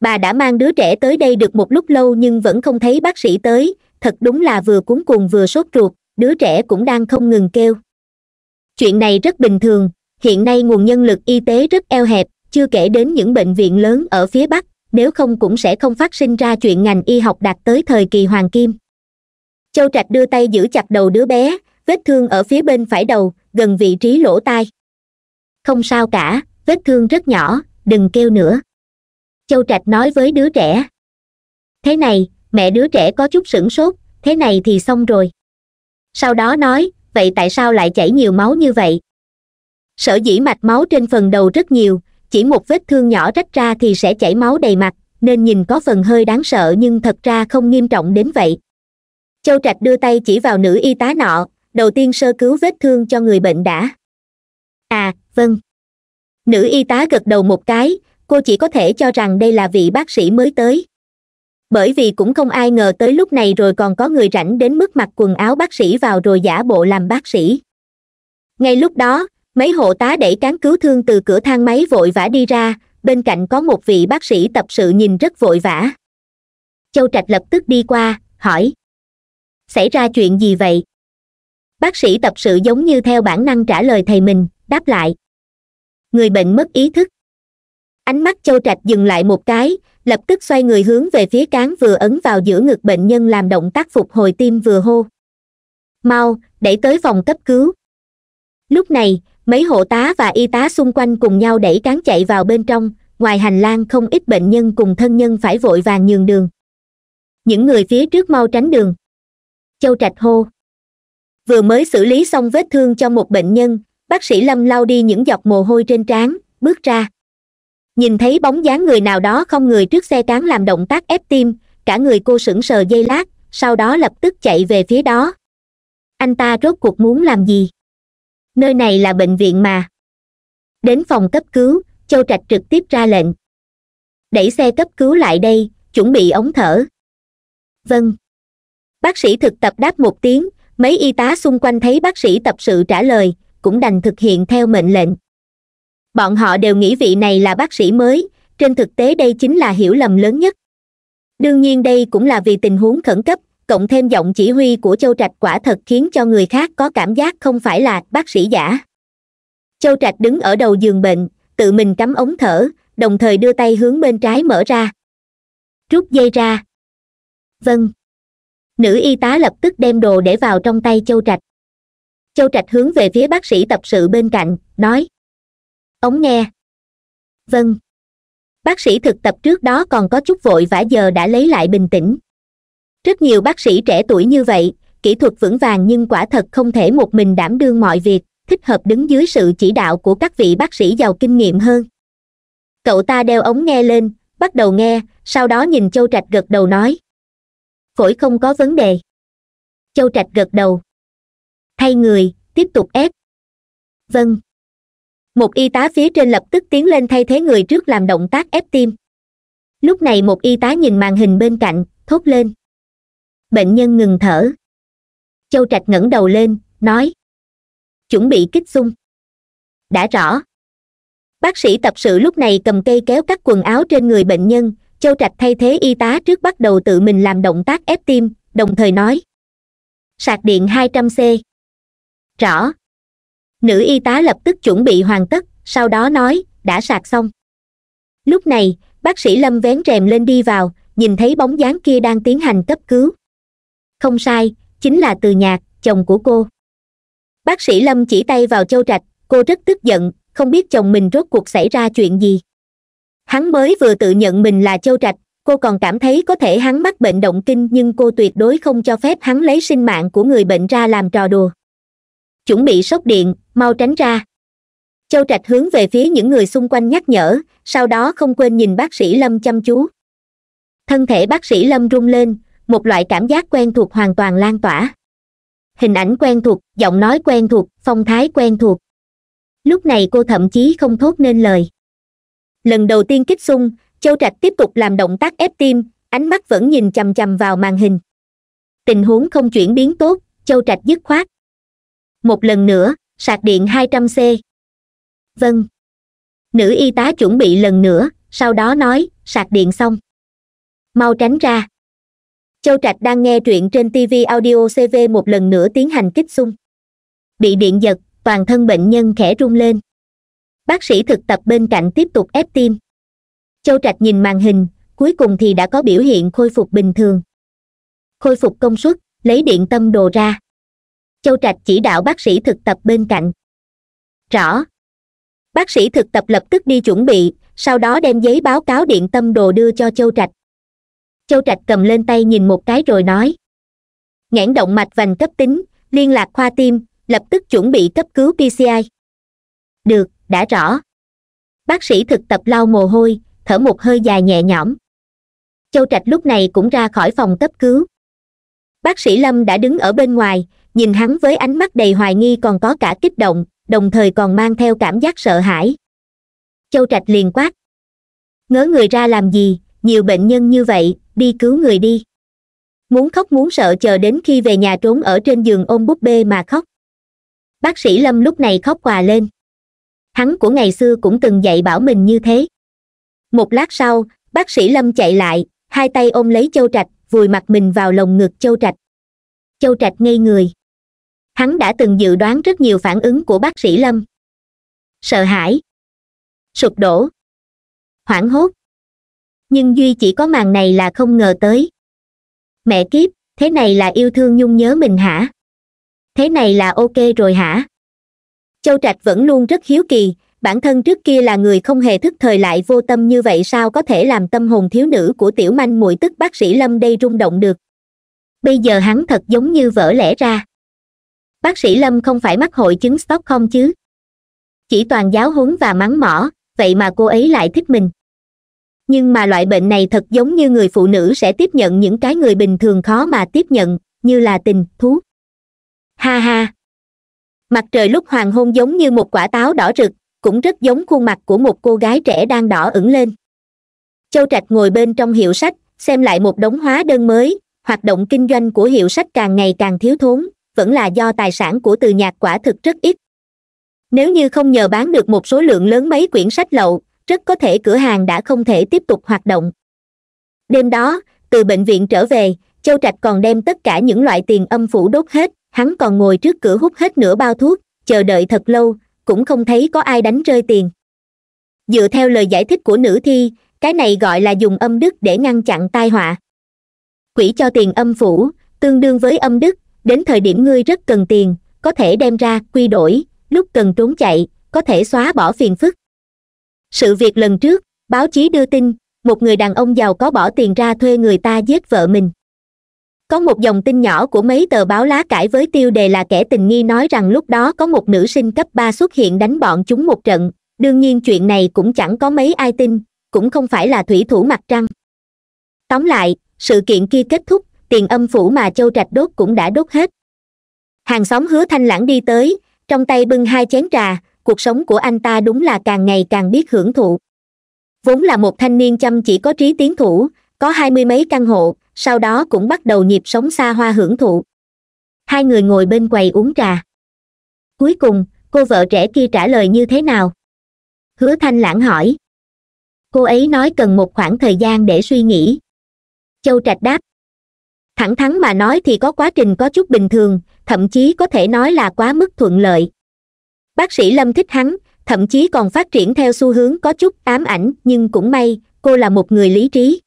bà đã mang đứa trẻ tới đây được một lúc lâu nhưng vẫn không thấy bác sĩ tới thật đúng là vừa cuốn cuồng vừa sốt ruột đứa trẻ cũng đang không ngừng kêu chuyện này rất bình thường hiện nay nguồn nhân lực y tế rất eo hẹp chưa kể đến những bệnh viện lớn ở phía bắc nếu không cũng sẽ không phát sinh ra chuyện ngành y học đạt tới thời kỳ hoàng kim châu trạch đưa tay giữ chặt đầu đứa bé vết thương ở phía bên phải đầu gần vị trí lỗ tai không sao cả vết thương rất nhỏ đừng kêu nữa châu trạch nói với đứa trẻ thế này mẹ đứa trẻ có chút sửng sốt thế này thì xong rồi sau đó nói vậy tại sao lại chảy nhiều máu như vậy sở dĩ mạch máu trên phần đầu rất nhiều chỉ một vết thương nhỏ rách ra thì sẽ chảy máu đầy mặt nên nhìn có phần hơi đáng sợ nhưng thật ra không nghiêm trọng đến vậy châu trạch đưa tay chỉ vào nữ y tá nọ đầu tiên sơ cứu vết thương cho người bệnh đã à vâng nữ y tá gật đầu một cái cô chỉ có thể cho rằng đây là vị bác sĩ mới tới bởi vì cũng không ai ngờ tới lúc này rồi còn có người rảnh đến mức mặc quần áo bác sĩ vào rồi giả bộ làm bác sĩ ngay lúc đó mấy hộ tá đẩy cán cứu thương từ cửa thang máy vội vã đi ra bên cạnh có một vị bác sĩ tập sự nhìn rất vội vã châu trạch lập tức đi qua hỏi xảy ra chuyện gì vậy bác sĩ tập sự giống như theo bản năng trả lời thầy mình đáp lại người bệnh mất ý thức ánh mắt châu trạch dừng lại một cái lập tức xoay người hướng về phía cán vừa ấn vào giữa ngực bệnh nhân làm động tác phục hồi tim vừa hô mau đẩy tới phòng cấp cứu lúc này mấy hộ tá và y tá xung quanh cùng nhau đẩy cán chạy vào bên trong ngoài hành lang không ít bệnh nhân cùng thân nhân phải vội vàng nhường đường những người phía trước mau tránh đường châu trạch hô vừa mới xử lý xong vết thương cho một bệnh nhân bác sĩ lâm lau đi những giọt mồ hôi trên trán bước ra nhìn thấy bóng dáng người nào đó không người trước xe cán làm động tác ép tim cả người cô sững sờ dây lát sau đó lập tức chạy về phía đó anh ta rốt cuộc muốn làm gì nơi này là bệnh viện mà đến phòng cấp cứu châu trạch trực tiếp ra lệnh đẩy xe cấp cứu lại đây chuẩn bị ống thở vâng bác sĩ thực tập đáp một tiếng mấy y tá xung quanh thấy bác sĩ tập sự trả lời cũng đành thực hiện theo mệnh lệnh bọn họ đều nghĩ vị này là bác sĩ mới trên thực tế đây chính là hiểu lầm lớn nhất đương nhiên đây cũng là vì tình huống khẩn cấp cộng thêm giọng chỉ huy của châu trạch quả thật khiến cho người khác có cảm giác không phải là bác sĩ giả châu trạch đứng ở đầu giường bệnh tự mình cắm ống thở đồng thời đưa tay hướng bên trái mở ra rút dây ra vâng nữ y tá lập tức đem đồ để vào trong tay châu trạch châu trạch hướng về phía bác sĩ tập sự bên cạnh nói ống nghe vâng bác sĩ thực tập trước đó còn có chút vội vã giờ đã lấy lại bình tĩnh rất nhiều bác sĩ trẻ tuổi như vậy kỹ thuật vững vàng nhưng quả thật không thể một mình đảm đương mọi việc thích hợp đứng dưới sự chỉ đạo của các vị bác sĩ giàu kinh nghiệm hơn cậu ta đeo ống nghe lên bắt đầu nghe sau đó nhìn châu trạch gật đầu nói phổi không có vấn đề châu trạch gật đầu thay người tiếp tục ép vâng một y tá phía trên lập tức tiến lên thay thế người trước làm động tác ép tim lúc này một y tá nhìn màn hình bên cạnh thốt lên bệnh nhân ngừng thở châu trạch ngẩng đầu lên nói chuẩn bị kích xung đã rõ bác sĩ tập sự lúc này cầm cây kéo cắt quần áo trên người bệnh nhân châu trạch thay thế y tá trước bắt đầu tự mình làm động tác ép tim đồng thời nói sạc điện 200 c rõ nữ y tá lập tức chuẩn bị hoàn tất sau đó nói đã sạc xong lúc này bác sĩ lâm vén rèm lên đi vào nhìn thấy bóng dáng kia đang tiến hành cấp cứu không sai chính là từ nhạc chồng của cô bác sĩ lâm chỉ tay vào châu trạch cô rất tức giận không biết chồng mình rốt cuộc xảy ra chuyện gì hắn mới vừa tự nhận mình là châu trạch cô còn cảm thấy có thể hắn mắc bệnh động kinh nhưng cô tuyệt đối không cho phép hắn lấy sinh mạng của người bệnh ra làm trò đùa chuẩn bị sốc điện mau tránh ra châu trạch hướng về phía những người xung quanh nhắc nhở sau đó không quên nhìn bác sĩ lâm chăm chú thân thể bác sĩ lâm rung lên một loại cảm giác quen thuộc hoàn toàn lan tỏa hình ảnh quen thuộc giọng nói quen thuộc phong thái quen thuộc lúc này cô thậm chí không thốt nên lời lần đầu tiên kích xung châu trạch tiếp tục làm động tác ép tim ánh mắt vẫn nhìn chằm chằm vào màn hình tình huống không chuyển biến tốt châu trạch dứt khoát một lần nữa sạc điện 200 c vâng nữ y tá chuẩn bị lần nữa sau đó nói sạc điện xong mau tránh ra châu trạch đang nghe truyện trên tv audio cv một lần nữa tiến hành kích xung bị điện giật toàn thân bệnh nhân khẽ run lên bác sĩ thực tập bên cạnh tiếp tục ép tim châu trạch nhìn màn hình cuối cùng thì đã có biểu hiện khôi phục bình thường khôi phục công suất lấy điện tâm đồ ra châu trạch chỉ đạo bác sĩ thực tập bên cạnh rõ bác sĩ thực tập lập tức đi chuẩn bị sau đó đem giấy báo cáo điện tâm đồ đưa cho châu trạch châu trạch cầm lên tay nhìn một cái rồi nói Nhãn động mạch vành cấp tính liên lạc khoa tim lập tức chuẩn bị cấp cứu pci được đã rõ bác sĩ thực tập lau mồ hôi thở một hơi dài nhẹ nhõm châu trạch lúc này cũng ra khỏi phòng cấp cứu bác sĩ lâm đã đứng ở bên ngoài nhìn hắn với ánh mắt đầy hoài nghi còn có cả kích động đồng thời còn mang theo cảm giác sợ hãi châu trạch liền quát ngớ người ra làm gì nhiều bệnh nhân như vậy đi cứu người đi muốn khóc muốn sợ chờ đến khi về nhà trốn ở trên giường ôm búp bê mà khóc bác sĩ lâm lúc này khóc quà lên hắn của ngày xưa cũng từng dạy bảo mình như thế một lát sau bác sĩ lâm chạy lại hai tay ôm lấy châu trạch vùi mặt mình vào lồng ngực châu trạch châu trạch ngây người hắn đã từng dự đoán rất nhiều phản ứng của bác sĩ lâm sợ hãi sụp đổ hoảng hốt nhưng duy chỉ có màn này là không ngờ tới mẹ kiếp thế này là yêu thương nhung nhớ mình hả thế này là ok rồi hả châu trạch vẫn luôn rất hiếu kỳ bản thân trước kia là người không hề thức thời lại vô tâm như vậy sao có thể làm tâm hồn thiếu nữ của tiểu manh muội tức bác sĩ lâm đây rung động được bây giờ hắn thật giống như vỡ lẽ ra bác sĩ lâm không phải mắc hội chứng stockholm chứ chỉ toàn giáo huấn và mắng mỏ vậy mà cô ấy lại thích mình nhưng mà loại bệnh này thật giống như người phụ nữ sẽ tiếp nhận những cái người bình thường khó mà tiếp nhận như là tình thú ha ha mặt trời lúc hoàng hôn giống như một quả táo đỏ rực cũng rất giống khuôn mặt của một cô gái trẻ đang đỏ ửng lên châu trạch ngồi bên trong hiệu sách xem lại một đống hóa đơn mới hoạt động kinh doanh của hiệu sách càng ngày càng thiếu thốn vẫn là do tài sản của từ nhạc quả thực rất ít nếu như không nhờ bán được một số lượng lớn mấy quyển sách lậu rất có thể cửa hàng đã không thể tiếp tục hoạt động đêm đó từ bệnh viện trở về châu trạch còn đem tất cả những loại tiền âm phủ đốt hết hắn còn ngồi trước cửa hút hết nửa bao thuốc chờ đợi thật lâu cũng không thấy có ai đánh rơi tiền dựa theo lời giải thích của nữ thi cái này gọi là dùng âm đức để ngăn chặn tai họa quỷ cho tiền âm phủ tương đương với âm đức đến thời điểm ngươi rất cần tiền có thể đem ra quy đổi lúc cần trốn chạy có thể xóa bỏ phiền phức sự việc lần trước báo chí đưa tin một người đàn ông giàu có bỏ tiền ra thuê người ta giết vợ mình có một dòng tin nhỏ của mấy tờ báo lá cải với tiêu đề là kẻ tình nghi nói rằng lúc đó có một nữ sinh cấp ba xuất hiện đánh bọn chúng một trận đương nhiên chuyện này cũng chẳng có mấy ai tin cũng không phải là thủy thủ mặt trăng tóm lại sự kiện kia kết thúc tiền âm phủ mà châu trạch đốt cũng đã đốt hết hàng xóm hứa thanh lãng đi tới trong tay bưng hai chén trà cuộc sống của anh ta đúng là càng ngày càng biết hưởng thụ vốn là một thanh niên chăm chỉ có trí tiến thủ có hai mươi mấy căn hộ sau đó cũng bắt đầu nhịp sống xa hoa hưởng thụ hai người ngồi bên quầy uống trà cuối cùng cô vợ trẻ kia trả lời như thế nào hứa thanh lãng hỏi cô ấy nói cần một khoảng thời gian để suy nghĩ châu trạch đáp thẳng thắn mà nói thì có quá trình có chút bình thường thậm chí có thể nói là quá mức thuận lợi bác sĩ lâm thích hắn thậm chí còn phát triển theo xu hướng có chút ám ảnh nhưng cũng may cô là một người lý trí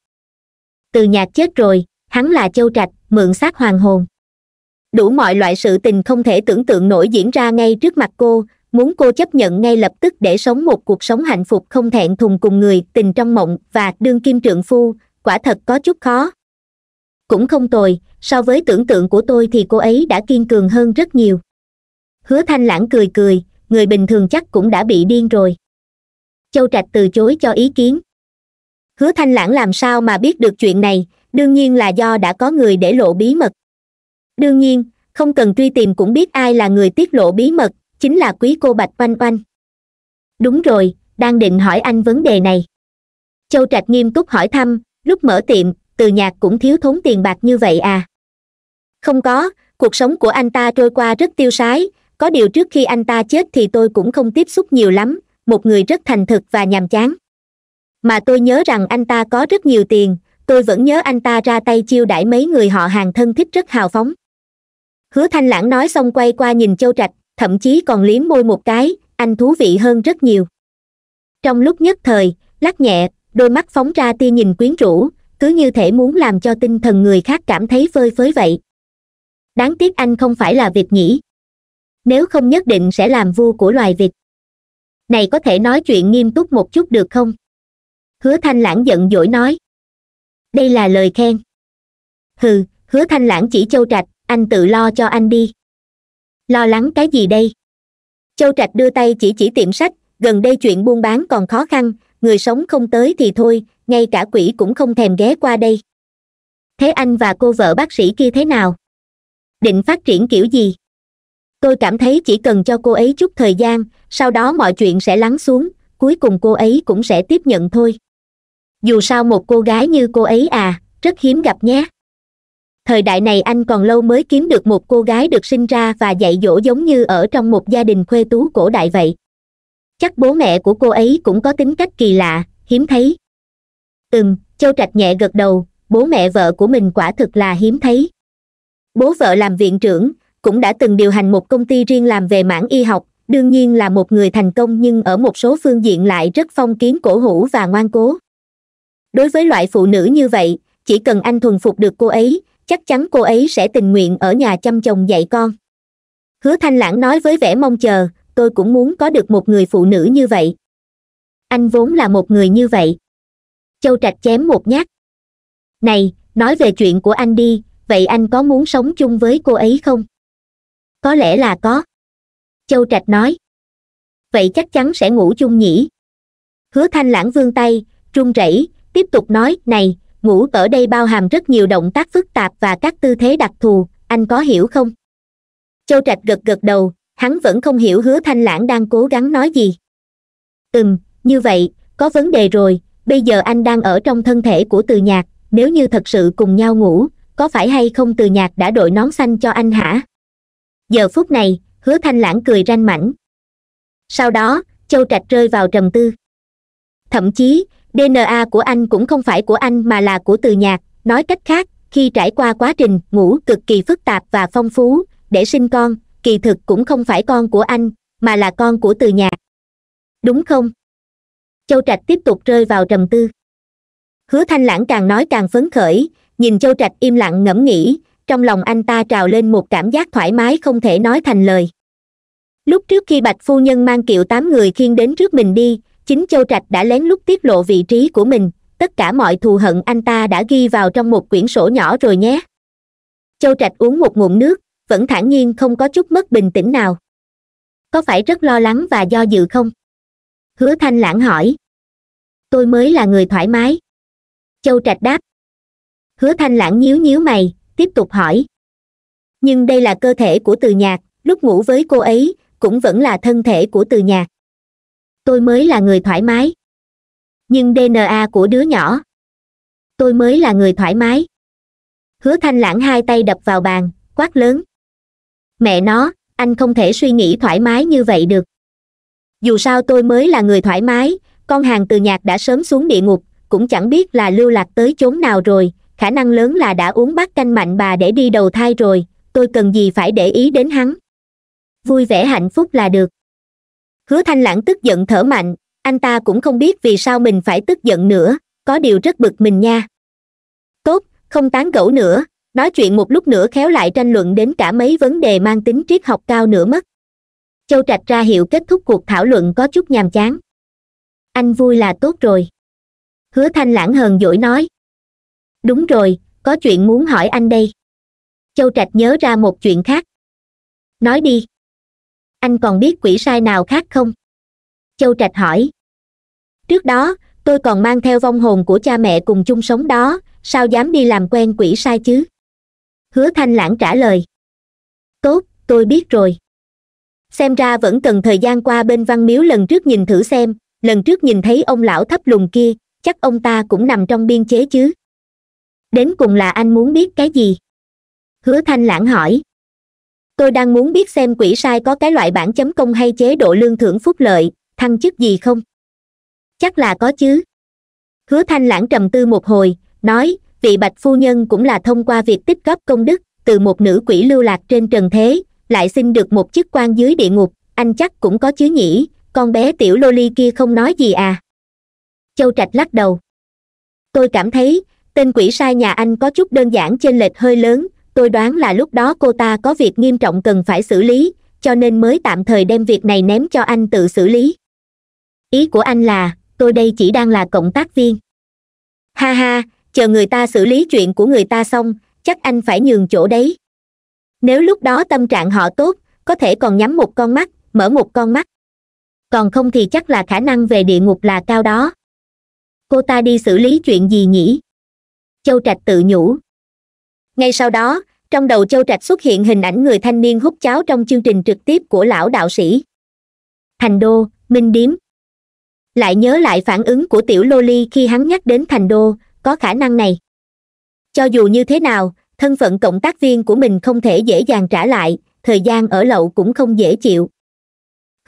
từ nhạc chết rồi hắn là châu trạch mượn xác hoàng hồn đủ mọi loại sự tình không thể tưởng tượng nổi diễn ra ngay trước mặt cô muốn cô chấp nhận ngay lập tức để sống một cuộc sống hạnh phúc không thẹn thùng cùng người tình trong mộng và đương kim trượng phu quả thật có chút khó cũng không tồi so với tưởng tượng của tôi thì cô ấy đã kiên cường hơn rất nhiều hứa thanh lãng cười cười người bình thường chắc cũng đã bị điên rồi châu trạch từ chối cho ý kiến hứa thanh lãng làm sao mà biết được chuyện này đương nhiên là do đã có người để lộ bí mật đương nhiên không cần truy tìm cũng biết ai là người tiết lộ bí mật chính là quý cô bạch oanh oanh đúng rồi đang định hỏi anh vấn đề này châu trạch nghiêm túc hỏi thăm lúc mở tiệm từ nhạc cũng thiếu thốn tiền bạc như vậy à không có cuộc sống của anh ta trôi qua rất tiêu sái có điều trước khi anh ta chết thì tôi cũng không tiếp xúc nhiều lắm một người rất thành thực và nhàm chán mà tôi nhớ rằng anh ta có rất nhiều tiền tôi vẫn nhớ anh ta ra tay chiêu đãi mấy người họ hàng thân thích rất hào phóng hứa thanh lãng nói xong quay qua nhìn châu trạch thậm chí còn liếm môi một cái anh thú vị hơn rất nhiều trong lúc nhất thời lắc nhẹ đôi mắt phóng ra tia nhìn quyến rũ cứ như thể muốn làm cho tinh thần người khác cảm thấy phơi phới vậy đáng tiếc anh không phải là vịt nhỉ nếu không nhất định sẽ làm vua của loài vịt này có thể nói chuyện nghiêm túc một chút được không hứa thanh lãng giận dỗi nói đây là lời khen hừ hứa thanh lãng chỉ châu trạch anh tự lo cho anh đi lo lắng cái gì đây châu trạch đưa tay chỉ chỉ tiệm sách gần đây chuyện buôn bán còn khó khăn người sống không tới thì thôi ngay cả quỷ cũng không thèm ghé qua đây thế anh và cô vợ bác sĩ kia thế nào định phát triển kiểu gì tôi cảm thấy chỉ cần cho cô ấy chút thời gian sau đó mọi chuyện sẽ lắng xuống cuối cùng cô ấy cũng sẽ tiếp nhận thôi dù sao một cô gái như cô ấy à rất hiếm gặp nhé thời đại này anh còn lâu mới kiếm được một cô gái được sinh ra và dạy dỗ giống như ở trong một gia đình khuê tú cổ đại vậy chắc bố mẹ của cô ấy cũng có tính cách kỳ lạ hiếm thấy ừm châu trạch nhẹ gật đầu bố mẹ vợ của mình quả thực là hiếm thấy bố vợ làm viện trưởng cũng đã từng điều hành một công ty riêng làm về mảng y học đương nhiên là một người thành công nhưng ở một số phương diện lại rất phong kiến cổ hủ và ngoan cố đối với loại phụ nữ như vậy chỉ cần anh thuần phục được cô ấy chắc chắn cô ấy sẽ tình nguyện ở nhà chăm chồng dạy con hứa thanh lãng nói với vẻ mong chờ tôi cũng muốn có được một người phụ nữ như vậy anh vốn là một người như vậy châu trạch chém một nhát này nói về chuyện của anh đi vậy anh có muốn sống chung với cô ấy không có lẽ là có châu trạch nói vậy chắc chắn sẽ ngủ chung nhỉ hứa thanh lãng vươn tay run rẩy tiếp tục nói này ngủ ở đây bao hàm rất nhiều động tác phức tạp và các tư thế đặc thù anh có hiểu không châu trạch gật gật đầu hắn vẫn không hiểu hứa thanh lãng đang cố gắng nói gì ừm như vậy có vấn đề rồi bây giờ anh đang ở trong thân thể của từ nhạc nếu như thật sự cùng nhau ngủ có phải hay không từ nhạc đã đội nón xanh cho anh hả giờ phút này hứa thanh lãng cười ranh mãnh sau đó châu trạch rơi vào trầm tư thậm chí dna của anh cũng không phải của anh mà là của từ nhạc nói cách khác khi trải qua quá trình ngủ cực kỳ phức tạp và phong phú để sinh con kỳ thực cũng không phải con của anh mà là con của từ nhạc đúng không châu trạch tiếp tục rơi vào trầm tư hứa thanh lãng càng nói càng phấn khởi nhìn châu trạch im lặng ngẫm nghĩ trong lòng anh ta trào lên một cảm giác thoải mái không thể nói thành lời lúc trước khi bạch phu nhân mang kiệu tám người khiêng đến trước mình đi chính châu trạch đã lén lút tiết lộ vị trí của mình tất cả mọi thù hận anh ta đã ghi vào trong một quyển sổ nhỏ rồi nhé châu trạch uống một ngụm nước vẫn thản nhiên không có chút mất bình tĩnh nào có phải rất lo lắng và do dự không hứa thanh lãng hỏi tôi mới là người thoải mái châu trạch đáp hứa thanh lãng nhíu nhíu mày tiếp tục hỏi nhưng đây là cơ thể của từ nhạc lúc ngủ với cô ấy cũng vẫn là thân thể của từ nhạc tôi mới là người thoải mái nhưng dna của đứa nhỏ tôi mới là người thoải mái hứa thanh lãng hai tay đập vào bàn quát lớn mẹ nó anh không thể suy nghĩ thoải mái như vậy được dù sao tôi mới là người thoải mái con hàng từ nhạc đã sớm xuống địa ngục cũng chẳng biết là lưu lạc tới chốn nào rồi khả năng lớn là đã uống bát canh mạnh bà để đi đầu thai rồi tôi cần gì phải để ý đến hắn vui vẻ hạnh phúc là được hứa thanh lãng tức giận thở mạnh anh ta cũng không biết vì sao mình phải tức giận nữa có điều rất bực mình nha tốt không tán gẫu nữa nói chuyện một lúc nữa khéo lại tranh luận đến cả mấy vấn đề mang tính triết học cao nữa mất châu trạch ra hiệu kết thúc cuộc thảo luận có chút nhàm chán anh vui là tốt rồi hứa thanh lãng hờn dỗi nói đúng rồi có chuyện muốn hỏi anh đây châu trạch nhớ ra một chuyện khác nói đi anh còn biết quỷ sai nào khác không châu trạch hỏi trước đó tôi còn mang theo vong hồn của cha mẹ cùng chung sống đó sao dám đi làm quen quỷ sai chứ hứa thanh lãng trả lời tốt tôi biết rồi xem ra vẫn cần thời gian qua bên văn miếu lần trước nhìn thử xem lần trước nhìn thấy ông lão thấp lùn kia chắc ông ta cũng nằm trong biên chế chứ đến cùng là anh muốn biết cái gì hứa thanh lãng hỏi tôi đang muốn biết xem quỷ sai có cái loại bản chấm công hay chế độ lương thưởng phúc lợi thăng chức gì không chắc là có chứ hứa thanh lãng trầm tư một hồi nói vị bạch phu nhân cũng là thông qua việc tích góp công đức từ một nữ quỷ lưu lạc trên trần thế lại xin được một chức quan dưới địa ngục anh chắc cũng có chứ nhỉ con bé tiểu loli kia không nói gì à châu trạch lắc đầu tôi cảm thấy tên quỷ sai nhà anh có chút đơn giản chênh lệch hơi lớn tôi đoán là lúc đó cô ta có việc nghiêm trọng cần phải xử lý cho nên mới tạm thời đem việc này ném cho anh tự xử lý ý của anh là tôi đây chỉ đang là cộng tác viên ha ha chờ người ta xử lý chuyện của người ta xong chắc anh phải nhường chỗ đấy nếu lúc đó tâm trạng họ tốt có thể còn nhắm một con mắt mở một con mắt còn không thì chắc là khả năng về địa ngục là cao đó cô ta đi xử lý chuyện gì nhỉ châu trạch tự nhủ ngay sau đó trong đầu châu trạch xuất hiện hình ảnh người thanh niên hút cháo trong chương trình trực tiếp của lão đạo sĩ thành đô minh điếm lại nhớ lại phản ứng của tiểu lô ly khi hắn nhắc đến thành đô có khả năng này cho dù như thế nào thân phận cộng tác viên của mình không thể dễ dàng trả lại thời gian ở lậu cũng không dễ chịu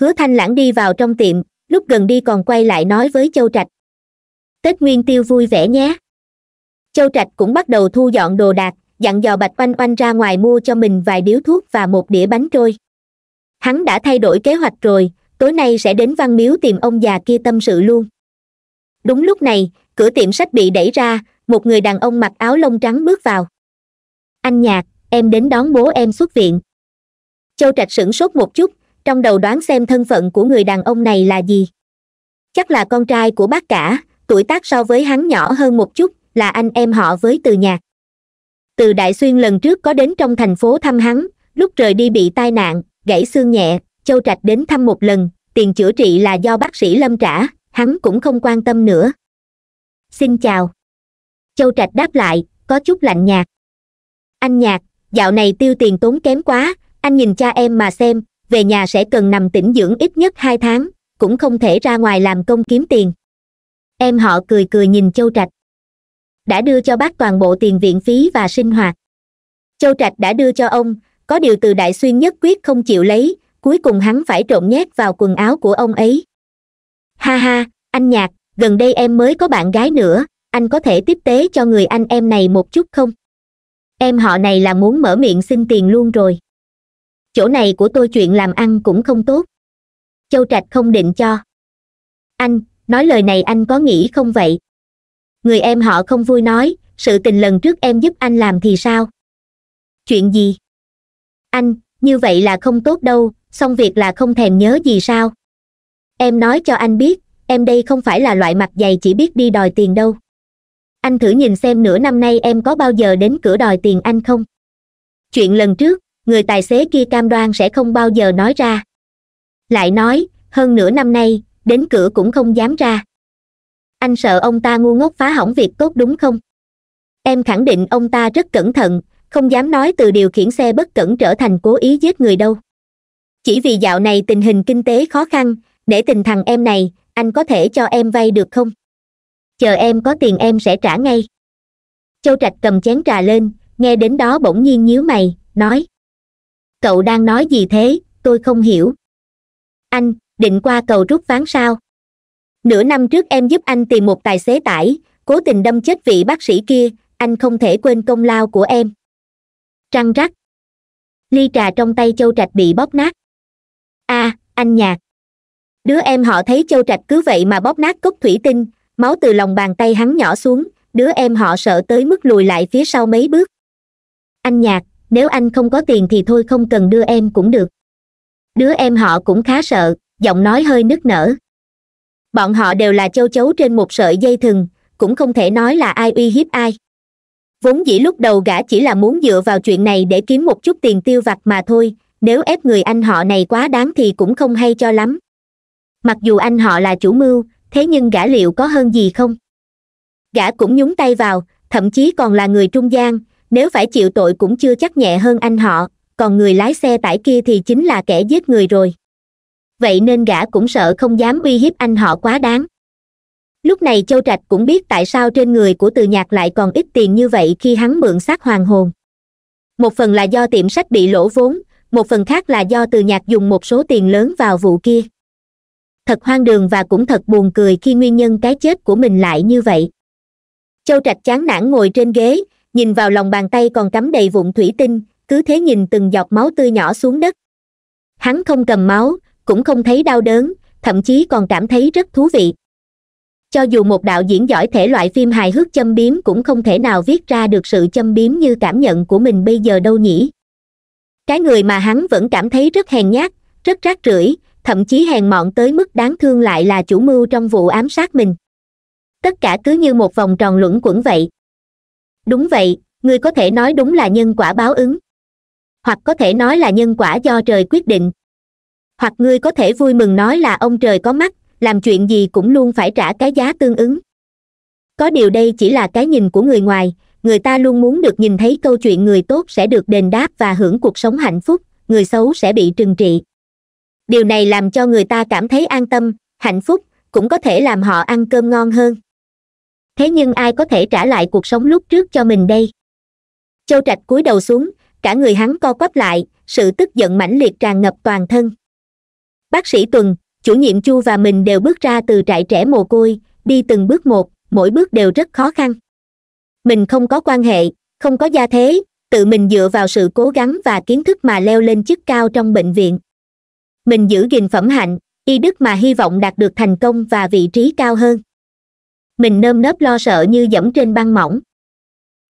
hứa thanh lãng đi vào trong tiệm lúc gần đi còn quay lại nói với châu trạch tết nguyên tiêu vui vẻ nhé châu trạch cũng bắt đầu thu dọn đồ đạc dặn dò bạch oanh oanh ra ngoài mua cho mình vài điếu thuốc và một đĩa bánh trôi hắn đã thay đổi kế hoạch rồi tối nay sẽ đến văn miếu tìm ông già kia tâm sự luôn đúng lúc này cửa tiệm sách bị đẩy ra một người đàn ông mặc áo lông trắng bước vào anh nhạc em đến đón bố em xuất viện châu trạch sửng sốt một chút trong đầu đoán xem thân phận của người đàn ông này là gì chắc là con trai của bác cả tuổi tác so với hắn nhỏ hơn một chút là anh em họ với từ nhạc từ đại xuyên lần trước có đến trong thành phố thăm hắn lúc rời đi bị tai nạn gãy xương nhẹ châu trạch đến thăm một lần tiền chữa trị là do bác sĩ lâm trả hắn cũng không quan tâm nữa xin chào châu trạch đáp lại có chút lạnh nhạt anh nhạc dạo này tiêu tiền tốn kém quá anh nhìn cha em mà xem về nhà sẽ cần nằm tĩnh dưỡng ít nhất hai tháng cũng không thể ra ngoài làm công kiếm tiền em họ cười cười nhìn châu trạch đã đưa cho bác toàn bộ tiền viện phí và sinh hoạt châu trạch đã đưa cho ông có điều từ đại xuyên nhất quyết không chịu lấy cuối cùng hắn phải trộn nhét vào quần áo của ông ấy ha ha anh nhạc gần đây em mới có bạn gái nữa anh có thể tiếp tế cho người anh em này một chút không em họ này là muốn mở miệng xin tiền luôn rồi chỗ này của tôi chuyện làm ăn cũng không tốt châu trạch không định cho anh nói lời này anh có nghĩ không vậy người em họ không vui nói sự tình lần trước em giúp anh làm thì sao chuyện gì anh như vậy là không tốt đâu xong việc là không thèm nhớ gì sao em nói cho anh biết em đây không phải là loại mặt dày chỉ biết đi đòi tiền đâu anh thử nhìn xem nửa năm nay em có bao giờ đến cửa đòi tiền anh không chuyện lần trước người tài xế kia cam đoan sẽ không bao giờ nói ra lại nói hơn nửa năm nay đến cửa cũng không dám ra anh sợ ông ta ngu ngốc phá hỏng việc tốt đúng không em khẳng định ông ta rất cẩn thận không dám nói từ điều khiển xe bất cẩn trở thành cố ý giết người đâu chỉ vì dạo này tình hình kinh tế khó khăn để tình thằng em này anh có thể cho em vay được không chờ em có tiền em sẽ trả ngay châu trạch cầm chén trà lên nghe đến đó bỗng nhiên nhíu mày nói cậu đang nói gì thế tôi không hiểu anh định qua cầu rút ván sao nửa năm trước em giúp anh tìm một tài xế tải cố tình đâm chết vị bác sĩ kia anh không thể quên công lao của em trăng rắc ly trà trong tay châu trạch bị bóp nát a à, anh nhạc đứa em họ thấy châu trạch cứ vậy mà bóp nát cốc thủy tinh máu từ lòng bàn tay hắn nhỏ xuống đứa em họ sợ tới mức lùi lại phía sau mấy bước anh nhạc nếu anh không có tiền thì thôi không cần đưa em cũng được đứa em họ cũng khá sợ giọng nói hơi nức nở bọn họ đều là châu chấu trên một sợi dây thừng cũng không thể nói là ai uy hiếp ai vốn dĩ lúc đầu gã chỉ là muốn dựa vào chuyện này để kiếm một chút tiền tiêu vặt mà thôi nếu ép người anh họ này quá đáng thì cũng không hay cho lắm mặc dù anh họ là chủ mưu thế nhưng gã liệu có hơn gì không gã cũng nhúng tay vào thậm chí còn là người trung gian nếu phải chịu tội cũng chưa chắc nhẹ hơn anh họ còn người lái xe tải kia thì chính là kẻ giết người rồi vậy nên gã cũng sợ không dám uy hiếp anh họ quá đáng lúc này châu trạch cũng biết tại sao trên người của từ nhạc lại còn ít tiền như vậy khi hắn mượn sát hoàng hồn một phần là do tiệm sách bị lỗ vốn một phần khác là do từ nhạc dùng một số tiền lớn vào vụ kia thật hoang đường và cũng thật buồn cười khi nguyên nhân cái chết của mình lại như vậy châu trạch chán nản ngồi trên ghế nhìn vào lòng bàn tay còn cắm đầy vụn thủy tinh cứ thế nhìn từng giọt máu tươi nhỏ xuống đất hắn không cầm máu cũng không thấy đau đớn thậm chí còn cảm thấy rất thú vị cho dù một đạo diễn giỏi thể loại phim hài hước châm biếm cũng không thể nào viết ra được sự châm biếm như cảm nhận của mình bây giờ đâu nhỉ cái người mà hắn vẫn cảm thấy rất hèn nhát rất rác rưởi thậm chí hèn mọn tới mức đáng thương lại là chủ mưu trong vụ ám sát mình tất cả cứ như một vòng tròn luẩn quẩn vậy đúng vậy ngươi có thể nói đúng là nhân quả báo ứng hoặc có thể nói là nhân quả do trời quyết định hoặc ngươi có thể vui mừng nói là ông trời có mắt làm chuyện gì cũng luôn phải trả cái giá tương ứng có điều đây chỉ là cái nhìn của người ngoài người ta luôn muốn được nhìn thấy câu chuyện người tốt sẽ được đền đáp và hưởng cuộc sống hạnh phúc người xấu sẽ bị trừng trị điều này làm cho người ta cảm thấy an tâm hạnh phúc cũng có thể làm họ ăn cơm ngon hơn thế nhưng ai có thể trả lại cuộc sống lúc trước cho mình đây châu trạch cúi đầu xuống cả người hắn co quắp lại sự tức giận mãnh liệt tràn ngập toàn thân bác sĩ tuần chủ nhiệm chu và mình đều bước ra từ trại trẻ mồ côi đi từng bước một mỗi bước đều rất khó khăn mình không có quan hệ không có gia thế tự mình dựa vào sự cố gắng và kiến thức mà leo lên chức cao trong bệnh viện mình giữ gìn phẩm hạnh y đức mà hy vọng đạt được thành công và vị trí cao hơn mình nơm nớp lo sợ như dẫm trên băng mỏng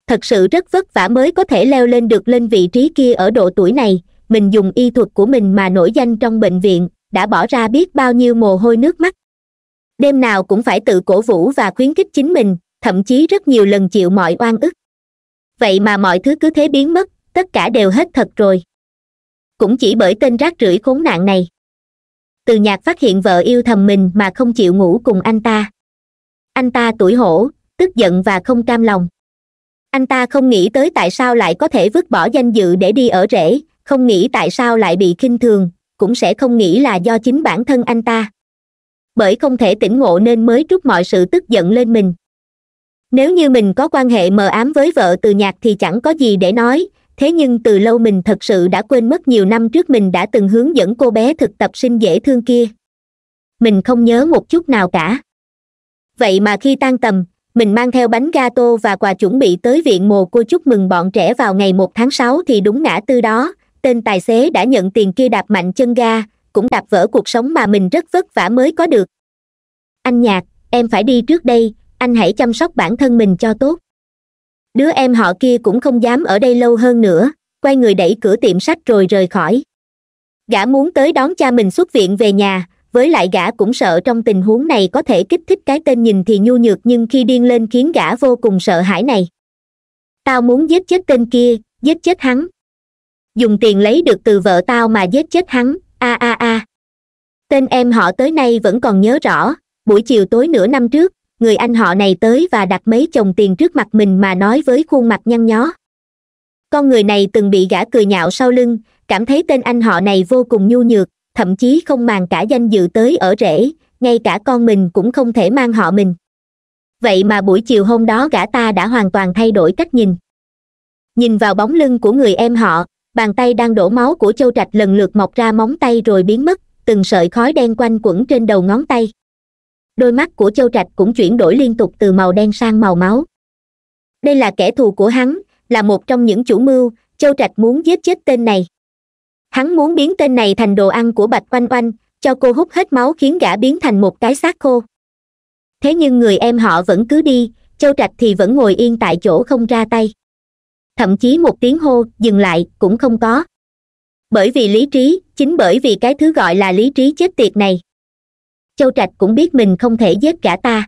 thật sự rất vất vả mới có thể leo lên được lên vị trí kia ở độ tuổi này mình dùng y thuật của mình mà nổi danh trong bệnh viện đã bỏ ra biết bao nhiêu mồ hôi nước mắt đêm nào cũng phải tự cổ vũ và khuyến khích chính mình thậm chí rất nhiều lần chịu mọi oan ức vậy mà mọi thứ cứ thế biến mất tất cả đều hết thật rồi cũng chỉ bởi tên rác rưởi khốn nạn này từ nhạc phát hiện vợ yêu thầm mình mà không chịu ngủ cùng anh ta anh ta tuổi hổ tức giận và không cam lòng anh ta không nghĩ tới tại sao lại có thể vứt bỏ danh dự để đi ở rễ không nghĩ tại sao lại bị khinh thường cũng sẽ không nghĩ là do chính bản thân anh ta bởi không thể tỉnh ngộ nên mới trút mọi sự tức giận lên mình nếu như mình có quan hệ mờ ám với vợ từ nhạc thì chẳng có gì để nói thế nhưng từ lâu mình thật sự đã quên mất nhiều năm trước mình đã từng hướng dẫn cô bé thực tập sinh dễ thương kia mình không nhớ một chút nào cả vậy mà khi tan tầm mình mang theo bánh gato và quà chuẩn bị tới viện mồ cô chúc mừng bọn trẻ vào ngày một tháng sáu thì đúng ngã tư đó tên tài xế đã nhận tiền kia đạp mạnh chân ga cũng đạp vỡ cuộc sống mà mình rất vất vả mới có được anh nhạc em phải đi trước đây anh hãy chăm sóc bản thân mình cho tốt đứa em họ kia cũng không dám ở đây lâu hơn nữa quay người đẩy cửa tiệm sách rồi rời khỏi gã muốn tới đón cha mình xuất viện về nhà với lại gã cũng sợ trong tình huống này có thể kích thích cái tên nhìn thì nhu nhược nhưng khi điên lên khiến gã vô cùng sợ hãi này tao muốn giết chết tên kia giết chết hắn dùng tiền lấy được từ vợ tao mà giết chết hắn a a a tên em họ tới nay vẫn còn nhớ rõ buổi chiều tối nửa năm trước người anh họ này tới và đặt mấy chồng tiền trước mặt mình mà nói với khuôn mặt nhăn nhó con người này từng bị gã cười nhạo sau lưng cảm thấy tên anh họ này vô cùng nhu nhược thậm chí không màng cả danh dự tới ở rễ ngay cả con mình cũng không thể mang họ mình vậy mà buổi chiều hôm đó gã ta đã hoàn toàn thay đổi cách nhìn nhìn vào bóng lưng của người em họ bàn tay đang đổ máu của châu trạch lần lượt mọc ra móng tay rồi biến mất từng sợi khói đen quanh quẩn trên đầu ngón tay đôi mắt của châu trạch cũng chuyển đổi liên tục từ màu đen sang màu máu đây là kẻ thù của hắn là một trong những chủ mưu châu trạch muốn giết chết tên này hắn muốn biến tên này thành đồ ăn của bạch oanh oanh cho cô hút hết máu khiến gã biến thành một cái xác khô thế nhưng người em họ vẫn cứ đi châu trạch thì vẫn ngồi yên tại chỗ không ra tay thậm chí một tiếng hô dừng lại cũng không có bởi vì lý trí chính bởi vì cái thứ gọi là lý trí chết tiệt này châu trạch cũng biết mình không thể giết cả ta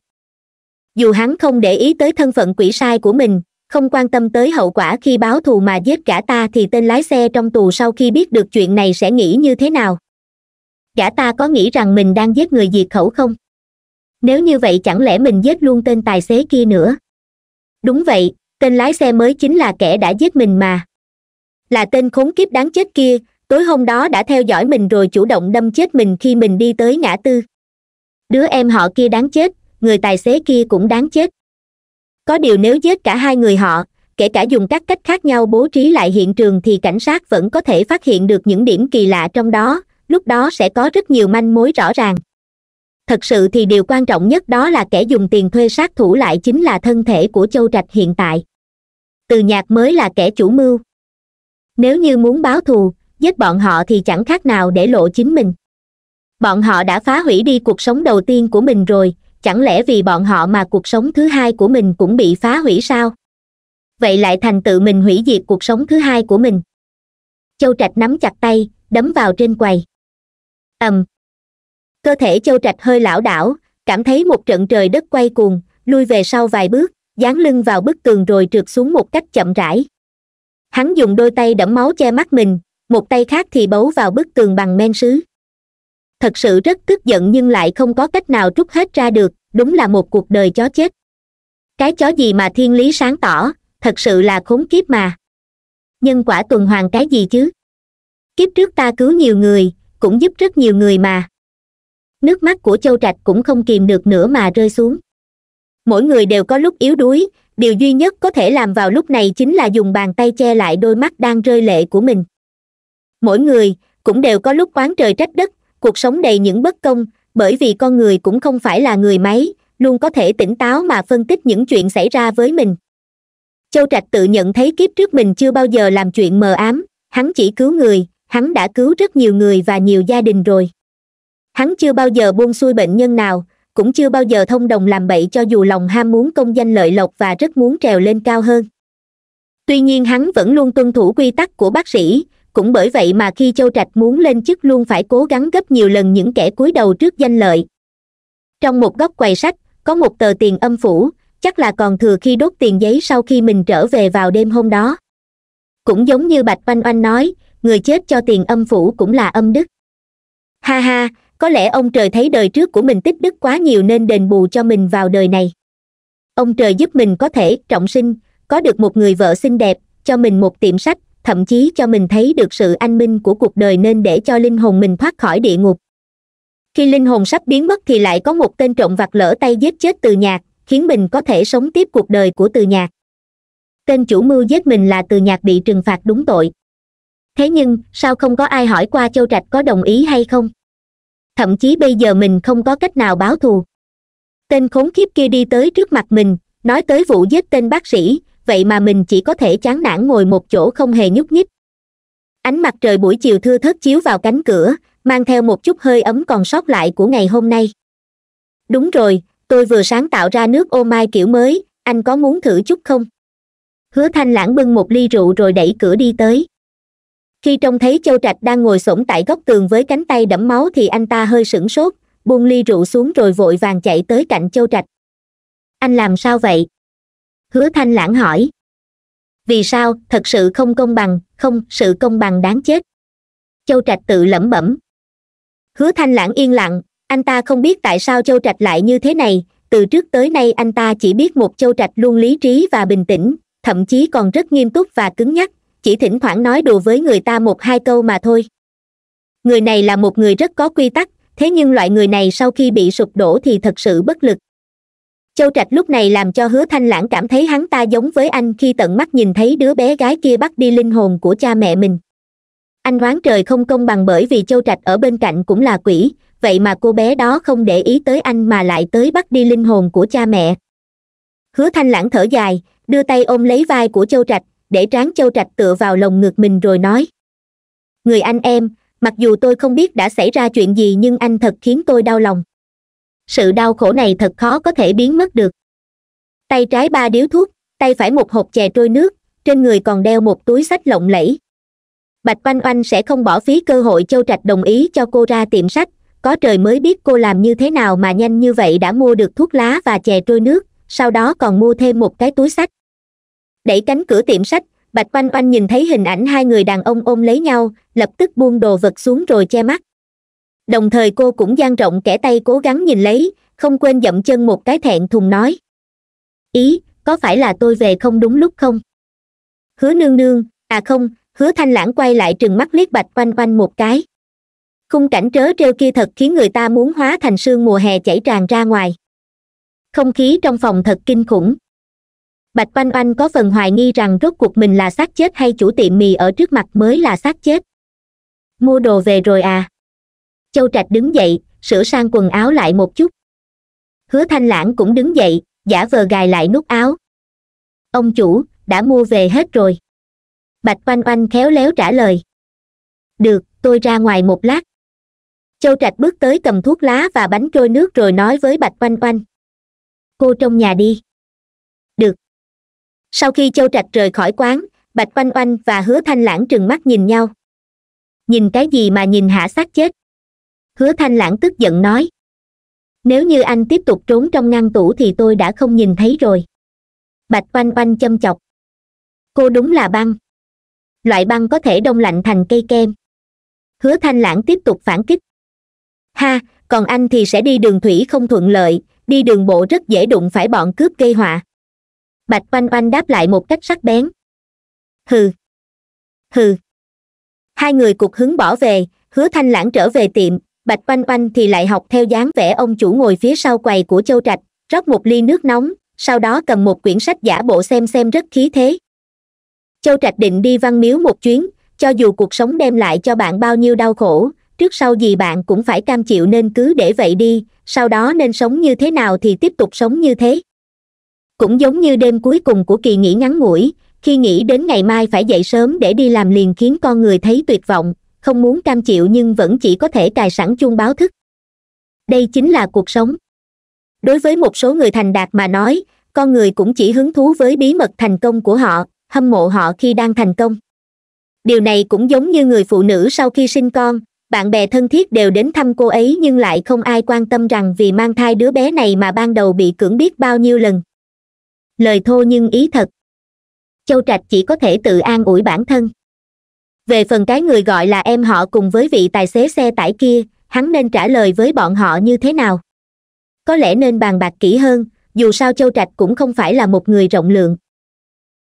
dù hắn không để ý tới thân phận quỷ sai của mình không quan tâm tới hậu quả khi báo thù mà giết cả ta thì tên lái xe trong tù sau khi biết được chuyện này sẽ nghĩ như thế nào cả ta có nghĩ rằng mình đang giết người diệt khẩu không nếu như vậy chẳng lẽ mình giết luôn tên tài xế kia nữa đúng vậy tên lái xe mới chính là kẻ đã giết mình mà là tên khốn kiếp đáng chết kia tối hôm đó đã theo dõi mình rồi chủ động đâm chết mình khi mình đi tới ngã tư đứa em họ kia đáng chết người tài xế kia cũng đáng chết có điều nếu giết cả hai người họ kể cả dùng các cách khác nhau bố trí lại hiện trường thì cảnh sát vẫn có thể phát hiện được những điểm kỳ lạ trong đó lúc đó sẽ có rất nhiều manh mối rõ ràng thật sự thì điều quan trọng nhất đó là kẻ dùng tiền thuê sát thủ lại chính là thân thể của châu trạch hiện tại từ nhạc mới là kẻ chủ mưu nếu như muốn báo thù giết bọn họ thì chẳng khác nào để lộ chính mình bọn họ đã phá hủy đi cuộc sống đầu tiên của mình rồi chẳng lẽ vì bọn họ mà cuộc sống thứ hai của mình cũng bị phá hủy sao vậy lại thành tự mình hủy diệt cuộc sống thứ hai của mình châu trạch nắm chặt tay đấm vào trên quầy ầm cơ thể châu trạch hơi lảo đảo cảm thấy một trận trời đất quay cuồng lui về sau vài bước dán lưng vào bức tường rồi trượt xuống một cách chậm rãi hắn dùng đôi tay đẫm máu che mắt mình một tay khác thì bấu vào bức tường bằng men sứ thật sự rất tức giận nhưng lại không có cách nào rút hết ra được đúng là một cuộc đời chó chết cái chó gì mà thiên lý sáng tỏ thật sự là khốn kiếp mà nhân quả tuần hoàn cái gì chứ kiếp trước ta cứu nhiều người cũng giúp rất nhiều người mà nước mắt của châu trạch cũng không kìm được nữa mà rơi xuống mỗi người đều có lúc yếu đuối điều duy nhất có thể làm vào lúc này chính là dùng bàn tay che lại đôi mắt đang rơi lệ của mình mỗi người cũng đều có lúc oán trời trách đất cuộc sống đầy những bất công bởi vì con người cũng không phải là người máy luôn có thể tỉnh táo mà phân tích những chuyện xảy ra với mình châu trạch tự nhận thấy kiếp trước mình chưa bao giờ làm chuyện mờ ám hắn chỉ cứu người hắn đã cứu rất nhiều người và nhiều gia đình rồi hắn chưa bao giờ buông xuôi bệnh nhân nào cũng chưa bao giờ thông đồng làm bậy cho dù lòng ham muốn công danh lợi lộc và rất muốn trèo lên cao hơn tuy nhiên hắn vẫn luôn tuân thủ quy tắc của bác sĩ cũng bởi vậy mà khi châu trạch muốn lên chức luôn phải cố gắng gấp nhiều lần những kẻ cúi đầu trước danh lợi trong một góc quầy sách có một tờ tiền âm phủ chắc là còn thừa khi đốt tiền giấy sau khi mình trở về vào đêm hôm đó cũng giống như bạch oanh oanh nói người chết cho tiền âm phủ cũng là âm đức ha ha có lẽ ông trời thấy đời trước của mình tích đức quá nhiều nên đền bù cho mình vào đời này ông trời giúp mình có thể trọng sinh có được một người vợ xinh đẹp cho mình một tiệm sách thậm chí cho mình thấy được sự anh minh của cuộc đời nên để cho linh hồn mình thoát khỏi địa ngục khi linh hồn sắp biến mất thì lại có một tên trộm vặt lỡ tay giết chết từ nhạc khiến mình có thể sống tiếp cuộc đời của từ nhạc tên chủ mưu giết mình là từ nhạc bị trừng phạt đúng tội thế nhưng sao không có ai hỏi qua châu trạch có đồng ý hay không thậm chí bây giờ mình không có cách nào báo thù tên khốn kiếp kia đi tới trước mặt mình nói tới vụ giết tên bác sĩ vậy mà mình chỉ có thể chán nản ngồi một chỗ không hề nhúc nhích ánh mặt trời buổi chiều thưa thớt chiếu vào cánh cửa mang theo một chút hơi ấm còn sót lại của ngày hôm nay đúng rồi tôi vừa sáng tạo ra nước ô mai kiểu mới anh có muốn thử chút không hứa thanh lãng bưng một ly rượu rồi đẩy cửa đi tới khi trông thấy châu trạch đang ngồi xổm tại góc tường với cánh tay đẫm máu thì anh ta hơi sửng sốt buông ly rượu xuống rồi vội vàng chạy tới cạnh châu trạch anh làm sao vậy hứa thanh lãng hỏi vì sao thật sự không công bằng không sự công bằng đáng chết châu trạch tự lẩm bẩm hứa thanh lãng yên lặng anh ta không biết tại sao châu trạch lại như thế này từ trước tới nay anh ta chỉ biết một châu trạch luôn lý trí và bình tĩnh thậm chí còn rất nghiêm túc và cứng nhắc chỉ thỉnh thoảng nói đùa với người ta một hai câu mà thôi người này là một người rất có quy tắc thế nhưng loại người này sau khi bị sụp đổ thì thật sự bất lực châu trạch lúc này làm cho hứa thanh lãng cảm thấy hắn ta giống với anh khi tận mắt nhìn thấy đứa bé gái kia bắt đi linh hồn của cha mẹ mình anh oán trời không công bằng bởi vì châu trạch ở bên cạnh cũng là quỷ vậy mà cô bé đó không để ý tới anh mà lại tới bắt đi linh hồn của cha mẹ hứa thanh lãng thở dài đưa tay ôm lấy vai của châu trạch để tráng châu trạch tựa vào lồng ngực mình rồi nói người anh em mặc dù tôi không biết đã xảy ra chuyện gì nhưng anh thật khiến tôi đau lòng sự đau khổ này thật khó có thể biến mất được tay trái ba điếu thuốc tay phải một hộp chè trôi nước trên người còn đeo một túi sách lộng lẫy bạch oanh oanh sẽ không bỏ phí cơ hội châu trạch đồng ý cho cô ra tiệm sách có trời mới biết cô làm như thế nào mà nhanh như vậy đã mua được thuốc lá và chè trôi nước sau đó còn mua thêm một cái túi sách đẩy cánh cửa tiệm sách bạch oanh oanh nhìn thấy hình ảnh hai người đàn ông ôm lấy nhau lập tức buông đồ vật xuống rồi che mắt đồng thời cô cũng dang rộng kẻ tay cố gắng nhìn lấy không quên dậm chân một cái thẹn thùng nói ý có phải là tôi về không đúng lúc không hứa nương nương à không hứa thanh lãng quay lại trừng mắt liếc bạch oanh oanh một cái khung cảnh trớ trêu kia thật khiến người ta muốn hóa thành sương mùa hè chảy tràn ra ngoài không khí trong phòng thật kinh khủng bạch oanh oanh có phần hoài nghi rằng rốt cuộc mình là xác chết hay chủ tiệm mì ở trước mặt mới là xác chết mua đồ về rồi à châu trạch đứng dậy sửa sang quần áo lại một chút hứa thanh lãng cũng đứng dậy giả vờ gài lại nút áo ông chủ đã mua về hết rồi bạch oanh oanh khéo léo trả lời được tôi ra ngoài một lát châu trạch bước tới cầm thuốc lá và bánh trôi nước rồi nói với bạch oanh oanh cô trong nhà đi sau khi châu trạch rời khỏi quán bạch oanh oanh và hứa thanh lãng trừng mắt nhìn nhau nhìn cái gì mà nhìn hạ xác chết hứa thanh lãng tức giận nói nếu như anh tiếp tục trốn trong ngăn tủ thì tôi đã không nhìn thấy rồi bạch oanh oanh châm chọc cô đúng là băng loại băng có thể đông lạnh thành cây kem hứa thanh lãng tiếp tục phản kích ha còn anh thì sẽ đi đường thủy không thuận lợi đi đường bộ rất dễ đụng phải bọn cướp gây họa bạch oanh oanh đáp lại một cách sắc bén hừ hừ hai người cục hứng bỏ về hứa thanh lãng trở về tiệm bạch oanh oanh thì lại học theo dáng vẻ ông chủ ngồi phía sau quầy của châu trạch rót một ly nước nóng sau đó cầm một quyển sách giả bộ xem xem rất khí thế châu trạch định đi văn miếu một chuyến cho dù cuộc sống đem lại cho bạn bao nhiêu đau khổ trước sau gì bạn cũng phải cam chịu nên cứ để vậy đi sau đó nên sống như thế nào thì tiếp tục sống như thế cũng giống như đêm cuối cùng của kỳ nghỉ ngắn ngủi khi nghĩ đến ngày mai phải dậy sớm để đi làm liền khiến con người thấy tuyệt vọng không muốn cam chịu nhưng vẫn chỉ có thể cài sẵn chuông báo thức đây chính là cuộc sống đối với một số người thành đạt mà nói con người cũng chỉ hứng thú với bí mật thành công của họ hâm mộ họ khi đang thành công điều này cũng giống như người phụ nữ sau khi sinh con bạn bè thân thiết đều đến thăm cô ấy nhưng lại không ai quan tâm rằng vì mang thai đứa bé này mà ban đầu bị cưỡng biết bao nhiêu lần lời thô nhưng ý thật châu trạch chỉ có thể tự an ủi bản thân về phần cái người gọi là em họ cùng với vị tài xế xe tải kia hắn nên trả lời với bọn họ như thế nào có lẽ nên bàn bạc kỹ hơn dù sao châu trạch cũng không phải là một người rộng lượng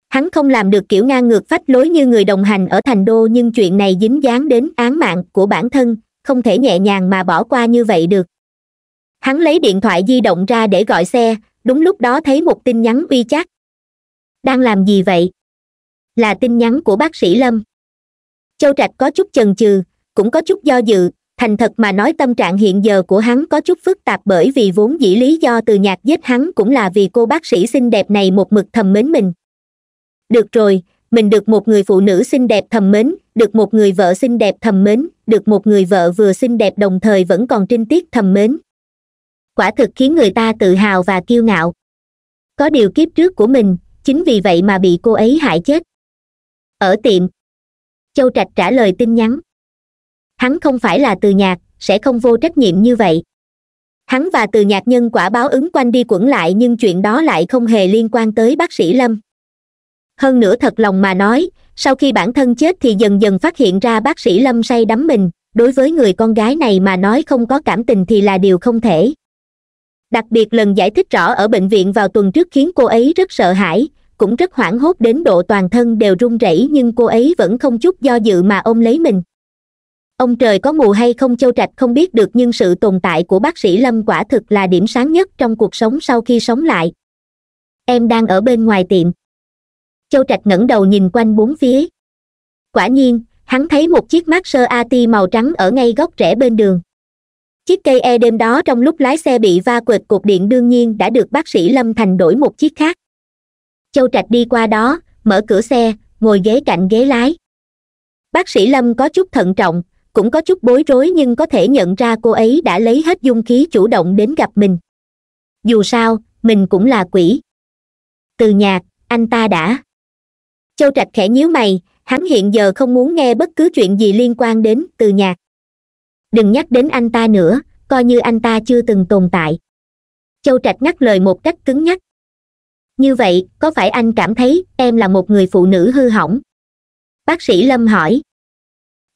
hắn không làm được kiểu ngang ngược phách lối như người đồng hành ở thành đô nhưng chuyện này dính dáng đến án mạng của bản thân không thể nhẹ nhàng mà bỏ qua như vậy được hắn lấy điện thoại di động ra để gọi xe đúng lúc đó thấy một tin nhắn uy chát đang làm gì vậy là tin nhắn của bác sĩ lâm châu trạch có chút chần chừ cũng có chút do dự thành thật mà nói tâm trạng hiện giờ của hắn có chút phức tạp bởi vì vốn dĩ lý do từ nhạc giết hắn cũng là vì cô bác sĩ xinh đẹp này một mực thầm mến mình được rồi mình được một người phụ nữ xinh đẹp thầm mến được một người vợ xinh đẹp thầm mến được một người vợ vừa xinh đẹp đồng thời vẫn còn trinh tiết thầm mến quả thực khiến người ta tự hào và kiêu ngạo có điều kiếp trước của mình chính vì vậy mà bị cô ấy hại chết ở tiệm châu trạch trả lời tin nhắn hắn không phải là từ nhạc sẽ không vô trách nhiệm như vậy hắn và từ nhạc nhân quả báo ứng quanh đi quẩn lại nhưng chuyện đó lại không hề liên quan tới bác sĩ lâm hơn nữa thật lòng mà nói sau khi bản thân chết thì dần dần phát hiện ra bác sĩ lâm say đắm mình đối với người con gái này mà nói không có cảm tình thì là điều không thể đặc biệt lần giải thích rõ ở bệnh viện vào tuần trước khiến cô ấy rất sợ hãi cũng rất hoảng hốt đến độ toàn thân đều run rẩy nhưng cô ấy vẫn không chút do dự mà ôm lấy mình ông trời có mù hay không châu trạch không biết được nhưng sự tồn tại của bác sĩ lâm quả thực là điểm sáng nhất trong cuộc sống sau khi sống lại em đang ở bên ngoài tiệm châu trạch ngẩng đầu nhìn quanh bốn phía quả nhiên hắn thấy một chiếc mát sơ a ti màu trắng ở ngay góc rẽ bên đường chiếc cây e đêm đó trong lúc lái xe bị va quệt cục điện đương nhiên đã được bác sĩ lâm thành đổi một chiếc khác châu trạch đi qua đó mở cửa xe ngồi ghế cạnh ghế lái bác sĩ lâm có chút thận trọng cũng có chút bối rối nhưng có thể nhận ra cô ấy đã lấy hết dung khí chủ động đến gặp mình dù sao mình cũng là quỷ từ nhạc anh ta đã châu trạch khẽ nhíu mày hắn hiện giờ không muốn nghe bất cứ chuyện gì liên quan đến từ nhạc đừng nhắc đến anh ta nữa coi như anh ta chưa từng tồn tại châu trạch ngắt lời một cách cứng nhắc như vậy có phải anh cảm thấy em là một người phụ nữ hư hỏng bác sĩ lâm hỏi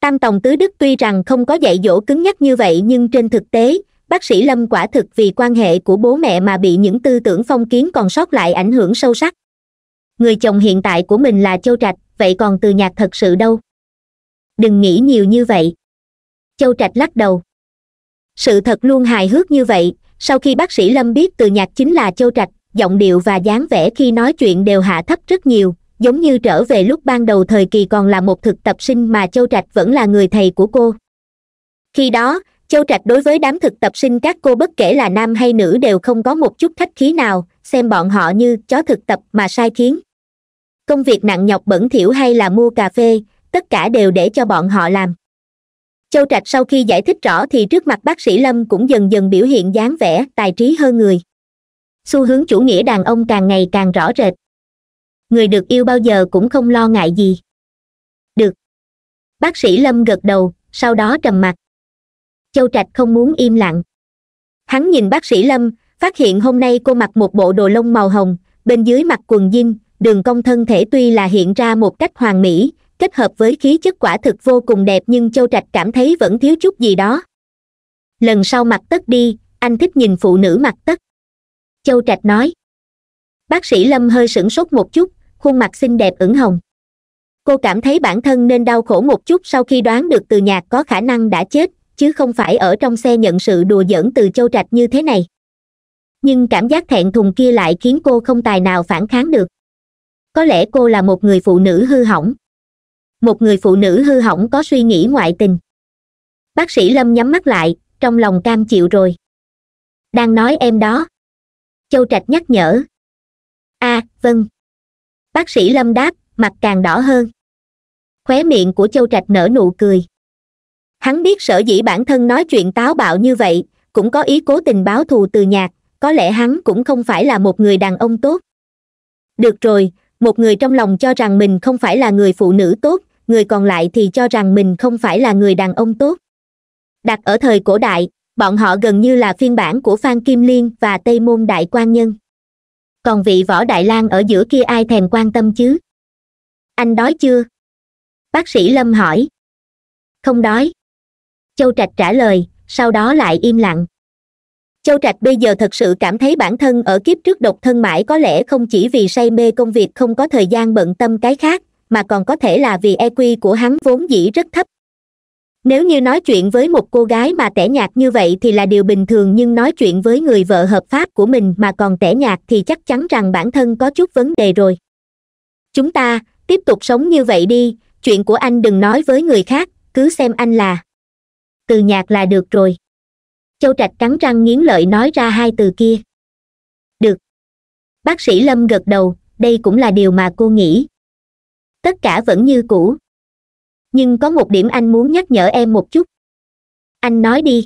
tam tòng tứ đức tuy rằng không có dạy dỗ cứng nhắc như vậy nhưng trên thực tế bác sĩ lâm quả thực vì quan hệ của bố mẹ mà bị những tư tưởng phong kiến còn sót lại ảnh hưởng sâu sắc người chồng hiện tại của mình là châu trạch vậy còn từ nhạc thật sự đâu đừng nghĩ nhiều như vậy châu trạch lắc đầu sự thật luôn hài hước như vậy sau khi bác sĩ lâm biết từ nhạc chính là châu trạch giọng điệu và dáng vẻ khi nói chuyện đều hạ thấp rất nhiều giống như trở về lúc ban đầu thời kỳ còn là một thực tập sinh mà châu trạch vẫn là người thầy của cô khi đó châu trạch đối với đám thực tập sinh các cô bất kể là nam hay nữ đều không có một chút khách khí nào xem bọn họ như chó thực tập mà sai khiến công việc nặng nhọc bẩn thỉu hay là mua cà phê tất cả đều để cho bọn họ làm châu trạch sau khi giải thích rõ thì trước mặt bác sĩ lâm cũng dần dần biểu hiện dáng vẻ tài trí hơn người xu hướng chủ nghĩa đàn ông càng ngày càng rõ rệt người được yêu bao giờ cũng không lo ngại gì được bác sĩ lâm gật đầu sau đó trầm mặc châu trạch không muốn im lặng hắn nhìn bác sĩ lâm phát hiện hôm nay cô mặc một bộ đồ lông màu hồng bên dưới mặc quần jean đường cong thân thể tuy là hiện ra một cách hoàn mỹ kết hợp với khí chất quả thực vô cùng đẹp nhưng châu trạch cảm thấy vẫn thiếu chút gì đó lần sau mặt tất đi anh thích nhìn phụ nữ mặt tất châu trạch nói bác sĩ lâm hơi sửng sốt một chút khuôn mặt xinh đẹp ửng hồng cô cảm thấy bản thân nên đau khổ một chút sau khi đoán được từ nhạc có khả năng đã chết chứ không phải ở trong xe nhận sự đùa giỡn từ châu trạch như thế này nhưng cảm giác thẹn thùng kia lại khiến cô không tài nào phản kháng được có lẽ cô là một người phụ nữ hư hỏng một người phụ nữ hư hỏng có suy nghĩ ngoại tình bác sĩ lâm nhắm mắt lại trong lòng cam chịu rồi đang nói em đó châu trạch nhắc nhở a à, vâng bác sĩ lâm đáp mặt càng đỏ hơn khóe miệng của châu trạch nở nụ cười hắn biết sở dĩ bản thân nói chuyện táo bạo như vậy cũng có ý cố tình báo thù từ nhạc có lẽ hắn cũng không phải là một người đàn ông tốt được rồi một người trong lòng cho rằng mình không phải là người phụ nữ tốt người còn lại thì cho rằng mình không phải là người đàn ông tốt đặt ở thời cổ đại bọn họ gần như là phiên bản của phan kim liên và tây môn đại quan nhân còn vị võ đại lang ở giữa kia ai thèm quan tâm chứ anh đói chưa bác sĩ lâm hỏi không đói châu trạch trả lời sau đó lại im lặng châu trạch bây giờ thật sự cảm thấy bản thân ở kiếp trước độc thân mãi có lẽ không chỉ vì say mê công việc không có thời gian bận tâm cái khác mà còn có thể là vì eq của hắn vốn dĩ rất thấp nếu như nói chuyện với một cô gái mà tẻ nhạt như vậy thì là điều bình thường nhưng nói chuyện với người vợ hợp pháp của mình mà còn tẻ nhạt thì chắc chắn rằng bản thân có chút vấn đề rồi chúng ta tiếp tục sống như vậy đi chuyện của anh đừng nói với người khác cứ xem anh là từ nhạt là được rồi châu trạch cắn răng nghiến lợi nói ra hai từ kia được bác sĩ lâm gật đầu đây cũng là điều mà cô nghĩ tất cả vẫn như cũ nhưng có một điểm anh muốn nhắc nhở em một chút anh nói đi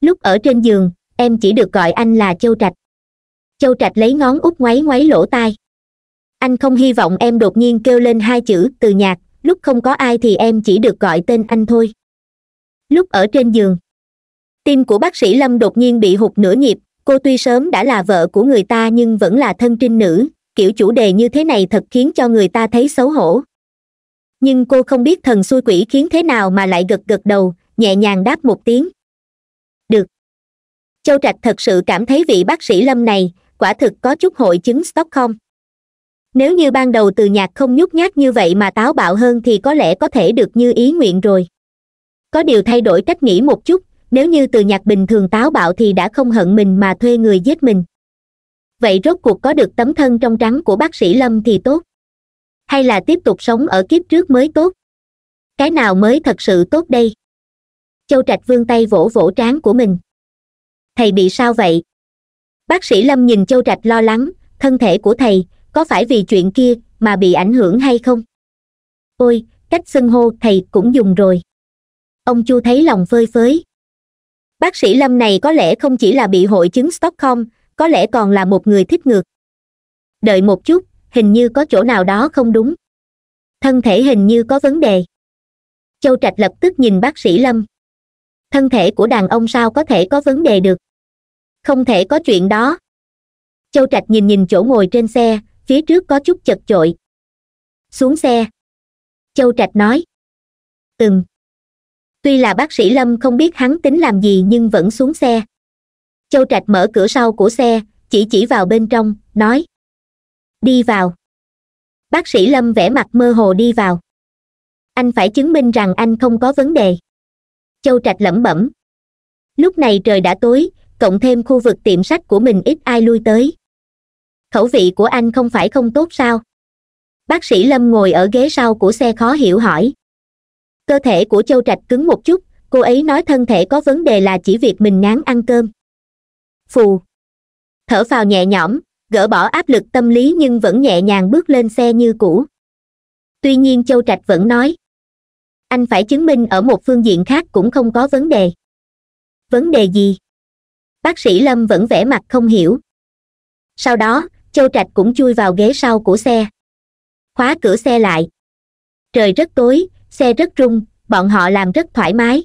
lúc ở trên giường em chỉ được gọi anh là châu trạch châu trạch lấy ngón út ngoáy ngoáy lỗ tai anh không hy vọng em đột nhiên kêu lên hai chữ từ nhạc lúc không có ai thì em chỉ được gọi tên anh thôi lúc ở trên giường tim của bác sĩ lâm đột nhiên bị hụt nửa nhịp cô tuy sớm đã là vợ của người ta nhưng vẫn là thân trinh nữ kiểu chủ đề như thế này thật khiến cho người ta thấy xấu hổ nhưng cô không biết thần xui quỷ khiến thế nào mà lại gật gật đầu nhẹ nhàng đáp một tiếng được châu trạch thật sự cảm thấy vị bác sĩ lâm này quả thực có chút hội chứng stockholm nếu như ban đầu từ nhạc không nhút nhát như vậy mà táo bạo hơn thì có lẽ có thể được như ý nguyện rồi có điều thay đổi cách nghĩ một chút nếu như từ nhạc bình thường táo bạo thì đã không hận mình mà thuê người giết mình vậy rốt cuộc có được tấm thân trong trắng của bác sĩ lâm thì tốt hay là tiếp tục sống ở kiếp trước mới tốt cái nào mới thật sự tốt đây châu trạch vươn tay vỗ vỗ trán của mình thầy bị sao vậy bác sĩ lâm nhìn châu trạch lo lắng thân thể của thầy có phải vì chuyện kia mà bị ảnh hưởng hay không ôi cách xưng hô thầy cũng dùng rồi ông chu thấy lòng phơi phới bác sĩ lâm này có lẽ không chỉ là bị hội chứng stockholm có lẽ còn là một người thích ngược đợi một chút hình như có chỗ nào đó không đúng thân thể hình như có vấn đề châu trạch lập tức nhìn bác sĩ lâm thân thể của đàn ông sao có thể có vấn đề được không thể có chuyện đó châu trạch nhìn nhìn chỗ ngồi trên xe phía trước có chút chật chội xuống xe châu trạch nói ừm tuy là bác sĩ lâm không biết hắn tính làm gì nhưng vẫn xuống xe châu trạch mở cửa sau của xe chỉ chỉ vào bên trong nói đi vào bác sĩ lâm vẽ mặt mơ hồ đi vào anh phải chứng minh rằng anh không có vấn đề châu trạch lẩm bẩm lúc này trời đã tối cộng thêm khu vực tiệm sách của mình ít ai lui tới khẩu vị của anh không phải không tốt sao bác sĩ lâm ngồi ở ghế sau của xe khó hiểu hỏi cơ thể của châu trạch cứng một chút cô ấy nói thân thể có vấn đề là chỉ việc mình ngán ăn cơm phù thở phào nhẹ nhõm gỡ bỏ áp lực tâm lý nhưng vẫn nhẹ nhàng bước lên xe như cũ tuy nhiên châu trạch vẫn nói anh phải chứng minh ở một phương diện khác cũng không có vấn đề vấn đề gì bác sĩ lâm vẫn vẻ mặt không hiểu sau đó châu trạch cũng chui vào ghế sau của xe khóa cửa xe lại trời rất tối xe rất rung bọn họ làm rất thoải mái